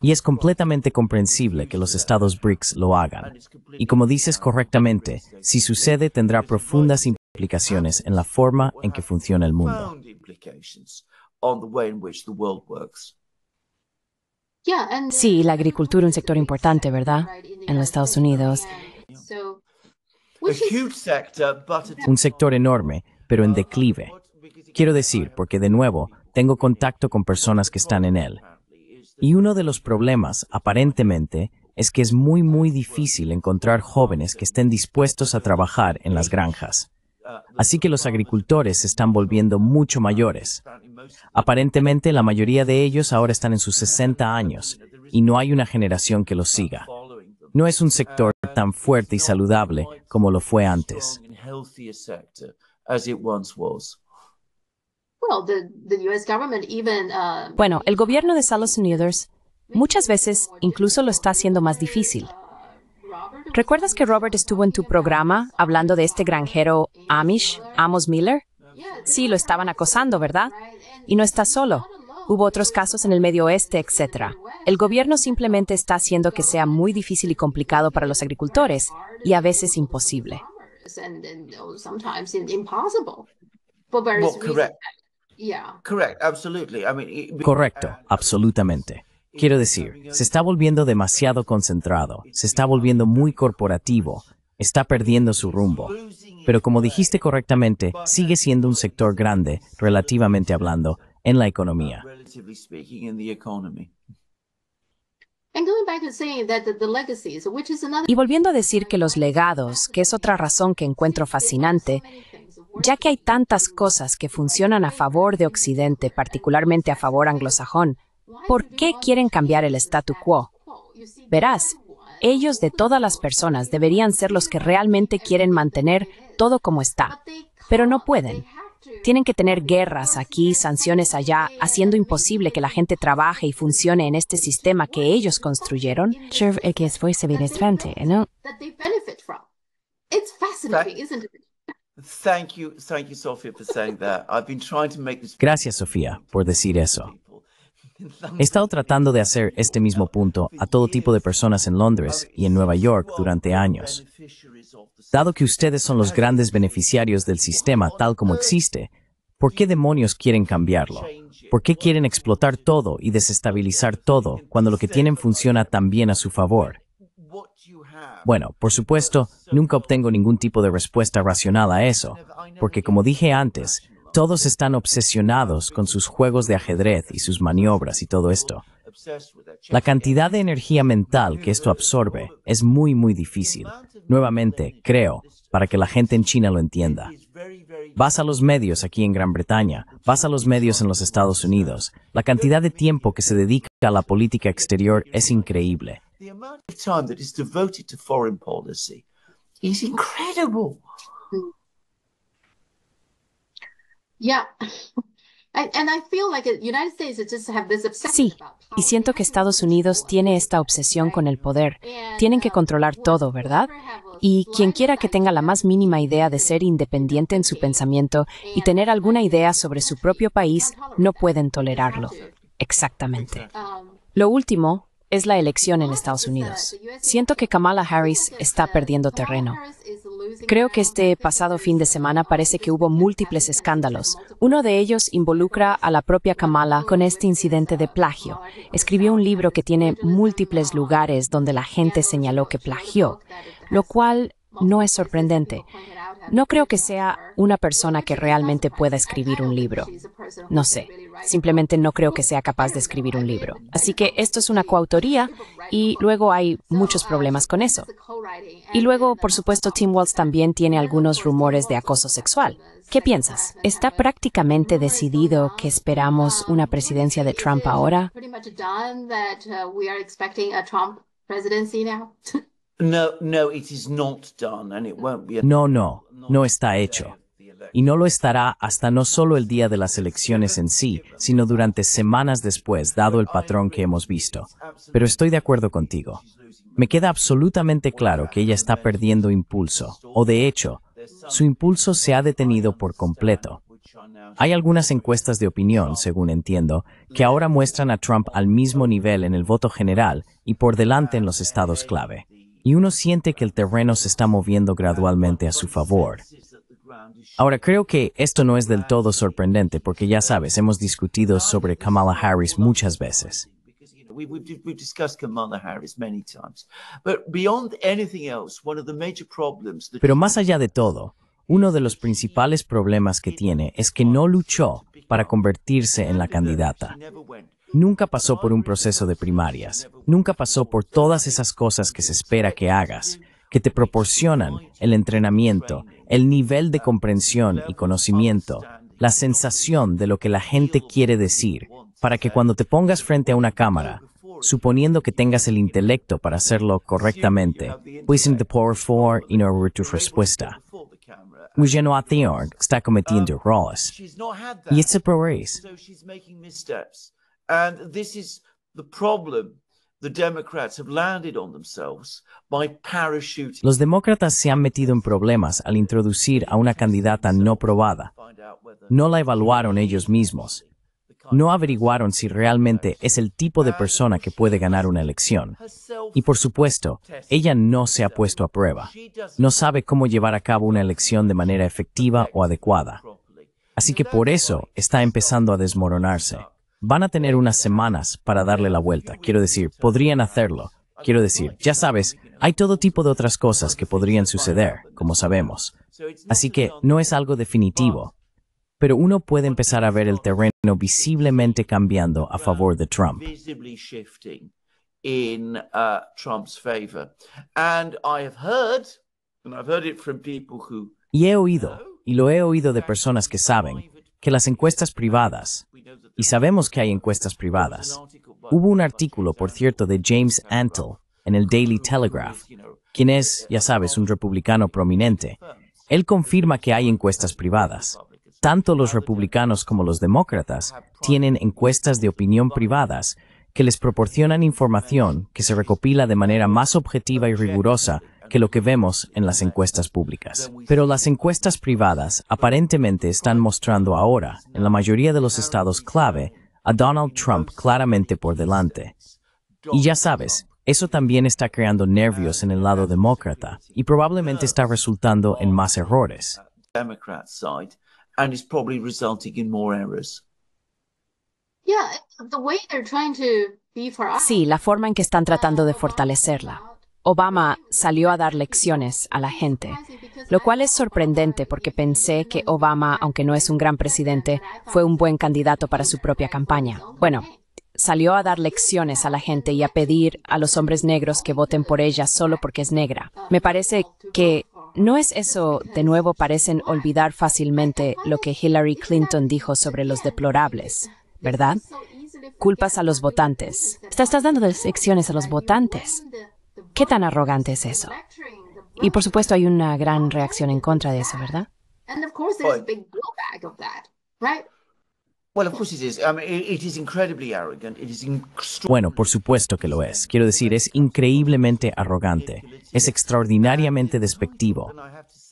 S2: Y es completamente comprensible que los estados BRICS lo hagan. Y como dices correctamente, si sucede tendrá profundas implicaciones en la forma en que funciona el mundo.
S1: Sí, la agricultura es un sector importante, ¿verdad? En los Estados Unidos.
S2: Un sector enorme, pero en declive. Quiero decir, porque de nuevo, tengo contacto con personas que están en él. Y uno de los problemas, aparentemente, es que es muy, muy difícil encontrar jóvenes que estén dispuestos a trabajar en las granjas. Así que los agricultores se están volviendo mucho mayores. Aparentemente la mayoría de ellos ahora están en sus 60 años y no hay una generación que los siga. No es un sector tan fuerte y saludable como lo fue antes.
S4: Uh,
S3: bueno, el gobierno de
S1: Salos Unidos muchas veces incluso lo está haciendo más difícil. ¿Recuerdas que Robert estuvo en tu programa hablando de este granjero Amish, Amos Miller? Sí, lo estaban acosando, ¿verdad? Y no está solo. Hubo otros casos en el Medio Oeste, etc. El gobierno simplemente está haciendo que sea muy difícil y complicado para los agricultores y a veces imposible.
S2: Correcto, absolutamente. Quiero decir, se está volviendo demasiado concentrado, se está volviendo muy corporativo, está perdiendo su rumbo. Pero como dijiste correctamente, sigue siendo un sector grande, relativamente hablando, en la economía.
S4: Y volviendo
S1: a decir que los legados, que es otra razón que encuentro fascinante, ya que hay tantas cosas que funcionan a favor de Occidente, particularmente a favor anglosajón, ¿por qué quieren cambiar el statu quo? Verás, ellos de todas las personas deberían ser los que realmente quieren mantener todo como está, pero no pueden, tienen que tener guerras aquí, sanciones allá, haciendo imposible que la gente trabaje y funcione en este sistema que ellos construyeron.
S2: Gracias, Sofía, por decir eso. He estado tratando de hacer este mismo punto a todo tipo de personas en Londres y en Nueva York durante años. Dado que ustedes son los grandes beneficiarios del sistema tal como existe, ¿por qué demonios quieren cambiarlo? ¿Por qué quieren explotar todo y desestabilizar todo cuando lo que tienen funciona tan bien a su favor? Bueno, por supuesto, nunca obtengo ningún tipo de respuesta racional a eso, porque como dije antes, todos están obsesionados con sus juegos de ajedrez y sus maniobras y todo esto. La cantidad de energía mental que esto absorbe es muy, muy difícil. Nuevamente, creo, para que la gente en China lo entienda. Vas a los medios aquí en Gran Bretaña, vas a los medios en los Estados Unidos. La cantidad de tiempo que se dedica a la política exterior es increíble.
S4: Yeah. Sí,
S1: y siento que Estados Unidos tiene esta obsesión con el poder. Tienen que um, controlar todo, ¿verdad? Y quien quiera que tenga la más mínima idea de ser independiente en su pensamiento y tener alguna idea sobre su propio país, no pueden tolerarlo. Exactamente. Um, Lo último, es la elección en Estados Unidos. Siento que Kamala Harris está perdiendo terreno. Creo que este pasado fin de semana parece que hubo múltiples escándalos. Uno de ellos involucra a la propia Kamala con este incidente de plagio. Escribió un libro que tiene múltiples lugares donde la gente señaló que plagió, lo cual no es sorprendente. No creo que sea una persona que realmente pueda escribir un libro. No sé, simplemente no creo que sea capaz de escribir un libro. Así que esto es una coautoría y luego hay muchos problemas con eso. Y luego, por supuesto, Tim Waltz también tiene algunos rumores de acoso sexual. ¿Qué piensas? ¿Está prácticamente decidido que esperamos una presidencia de Trump ahora?
S3: No,
S2: no, no está hecho. Y no lo estará hasta no solo el día de las elecciones en sí, sino durante semanas después, dado el patrón que hemos visto. Pero estoy de acuerdo contigo. Me queda absolutamente claro que ella está perdiendo impulso, o de hecho, su impulso se ha detenido por completo. Hay algunas encuestas de opinión, según entiendo, que ahora muestran a Trump al mismo nivel en el voto general y por delante en los estados clave y uno siente que el terreno se está moviendo gradualmente a su favor. Ahora, creo que esto no es del todo sorprendente porque ya sabes, hemos discutido sobre Kamala Harris muchas veces. Pero más allá de todo, uno de los principales problemas que tiene es que no luchó para convertirse en la candidata. Nunca pasó por un proceso de primarias, nunca pasó por todas esas cosas que se espera que hagas, que te proporcionan el entrenamiento, el nivel de comprensión y conocimiento, la sensación de lo que la gente quiere decir, para que cuando te pongas frente a una cámara, suponiendo que tengas el intelecto para hacerlo correctamente, ¿puedes the power for in order to respuesta. está cometiendo errores. Y pro progreso.
S3: And this is the problem
S2: Los demócratas se han metido en problemas al introducir a una candidata no probada. No la evaluaron ellos mismos. No averiguaron si realmente es el tipo de persona que puede ganar una elección. Y por supuesto, ella no se ha puesto a prueba. No sabe cómo llevar a cabo una elección de manera efectiva o adecuada. Así que por eso está empezando a desmoronarse. Van a tener unas semanas para darle la vuelta. Quiero decir, podrían hacerlo. Quiero decir, ya sabes, hay todo tipo de otras cosas que podrían suceder, como sabemos. Así que no es algo definitivo. Pero uno puede empezar a ver el terreno visiblemente cambiando a favor de Trump. Y he oído, y lo he oído de personas que saben, que las encuestas privadas, y sabemos que hay encuestas privadas, hubo un artículo, por cierto, de James Antle en el Daily Telegraph, quien es, ya sabes, un republicano prominente. Él confirma que hay encuestas privadas. Tanto los republicanos como los demócratas tienen encuestas de opinión privadas que les proporcionan información que se recopila de manera más objetiva y rigurosa que lo que vemos en las encuestas públicas. Pero las encuestas privadas aparentemente están mostrando ahora, en la mayoría de los estados clave, a Donald Trump claramente por delante. Y ya sabes, eso también está creando nervios en el lado demócrata y probablemente está resultando en más errores.
S4: Sí, la forma
S1: en que están tratando de fortalecerla. Obama salió a dar lecciones a la gente, lo cual es sorprendente porque pensé que Obama, aunque no es un gran presidente, fue un buen candidato para su propia campaña. Bueno, salió a dar lecciones a la gente y a pedir a los hombres negros que voten por ella solo porque es negra. Me parece que no es eso, de nuevo parecen olvidar fácilmente lo que Hillary Clinton dijo sobre los deplorables, ¿verdad? Culpas a los votantes. Estás dando lecciones a los votantes. ¿Qué tan arrogante es eso? Y por supuesto hay una gran reacción en contra de eso, ¿verdad?
S2: Bueno, por supuesto que lo es. Quiero decir, es increíblemente arrogante. Es extraordinariamente despectivo.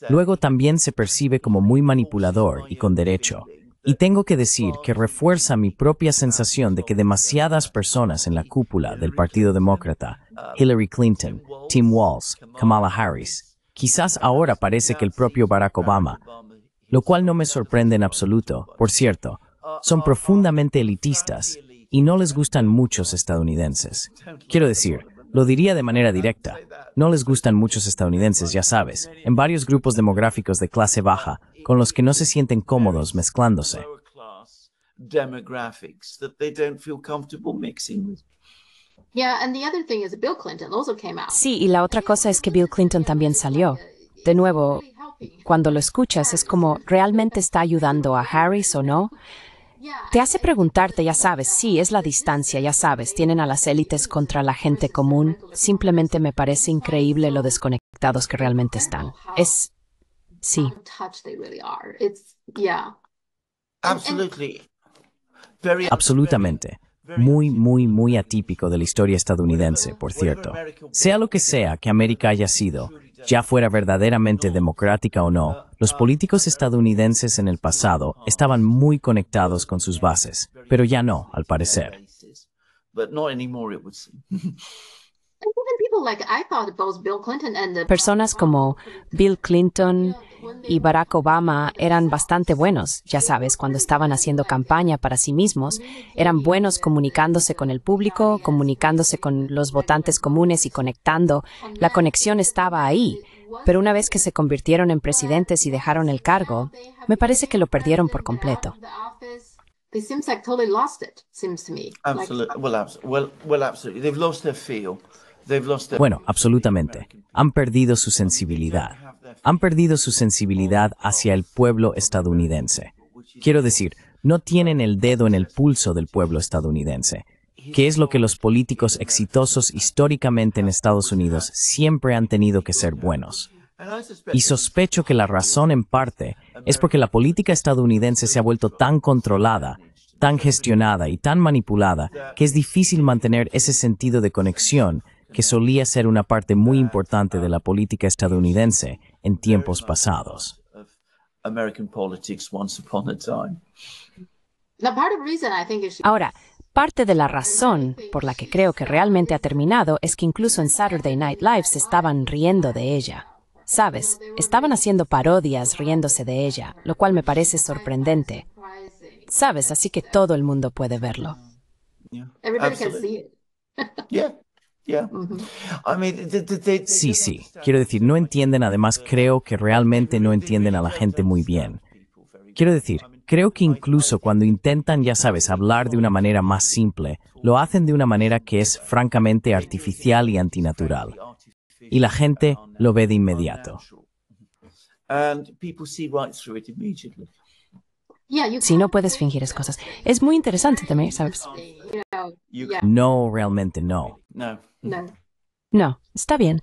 S2: Luego también se percibe como muy manipulador y con derecho. Y tengo que decir que refuerza mi propia sensación de que demasiadas personas en la cúpula del Partido Demócrata, um, Hillary Clinton, Tim Walls, Kamala Harris, quizás ahora parece que el propio Barack Obama, lo cual no me sorprende en absoluto, por cierto, uh, uh, son uh, profundamente elitistas y no les gustan muchos estadounidenses. Quiero decir, lo diría de manera directa. No les gustan muchos estadounidenses, ya sabes, en varios grupos demográficos de clase baja, con los que no se sienten cómodos mezclándose.
S4: Sí,
S1: y la otra cosa es que Bill Clinton también salió. De nuevo, cuando lo escuchas es como, ¿realmente está ayudando a Harris o no? Te hace preguntarte, ya sabes, sí, es la distancia, ya sabes, tienen a las élites contra la gente común. Simplemente me parece increíble lo desconectados
S2: que realmente están. Es... Sí. Absolutamente. Muy, muy, muy atípico de la historia estadounidense, por cierto. Sea lo que sea que América haya sido, ya fuera verdaderamente democrática o no, los políticos estadounidenses en el pasado estaban muy conectados con sus bases, pero ya no, al parecer.
S4: Personas
S1: como Bill Clinton, y Barack Obama eran bastante buenos, ya sabes, cuando estaban haciendo campaña para sí mismos, eran buenos comunicándose con el público, comunicándose con los votantes comunes y conectando. La conexión estaba ahí, pero una vez que se convirtieron en presidentes y dejaron el cargo, me parece que lo perdieron por
S2: completo. Bueno, absolutamente. Han perdido su sensibilidad han perdido su sensibilidad hacia el pueblo estadounidense. Quiero decir, no tienen el dedo en el pulso del pueblo estadounidense, que es lo que los políticos exitosos históricamente en Estados Unidos siempre han tenido que ser buenos. Y sospecho que la razón en parte es porque la política estadounidense se ha vuelto tan controlada, tan gestionada y tan manipulada que es difícil mantener ese sentido de conexión que solía ser una parte muy importante de la política estadounidense en tiempos pasados.
S1: Ahora, Parte de la razón por la que creo que realmente ha terminado es que incluso en Saturday Night Live se estaban riendo de ella. Sabes, estaban haciendo parodias riéndose de ella, lo cual me parece sorprendente. Sabes, así que todo el mundo puede verlo.
S2: Yeah, Sí, sí. Quiero decir, no entienden, además creo que realmente no entienden a la gente muy bien. Quiero decir, creo que incluso cuando intentan, ya sabes, hablar de una manera más simple, lo hacen de una manera que es francamente artificial y antinatural. Y la gente lo ve de inmediato.
S1: Si no puedes fingir es cosas. Es muy interesante también, ¿sabes?
S2: No, realmente no. No.
S1: No, está bien.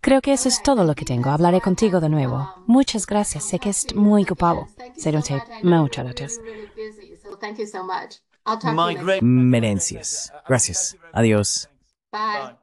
S1: Creo que eso es todo lo que tengo. Hablaré contigo de nuevo. Um, muchas gracias. Sé que es muy ocupado. Será muchas
S4: gracias.
S2: Merencias. Gracias. Adiós.
S4: Bye.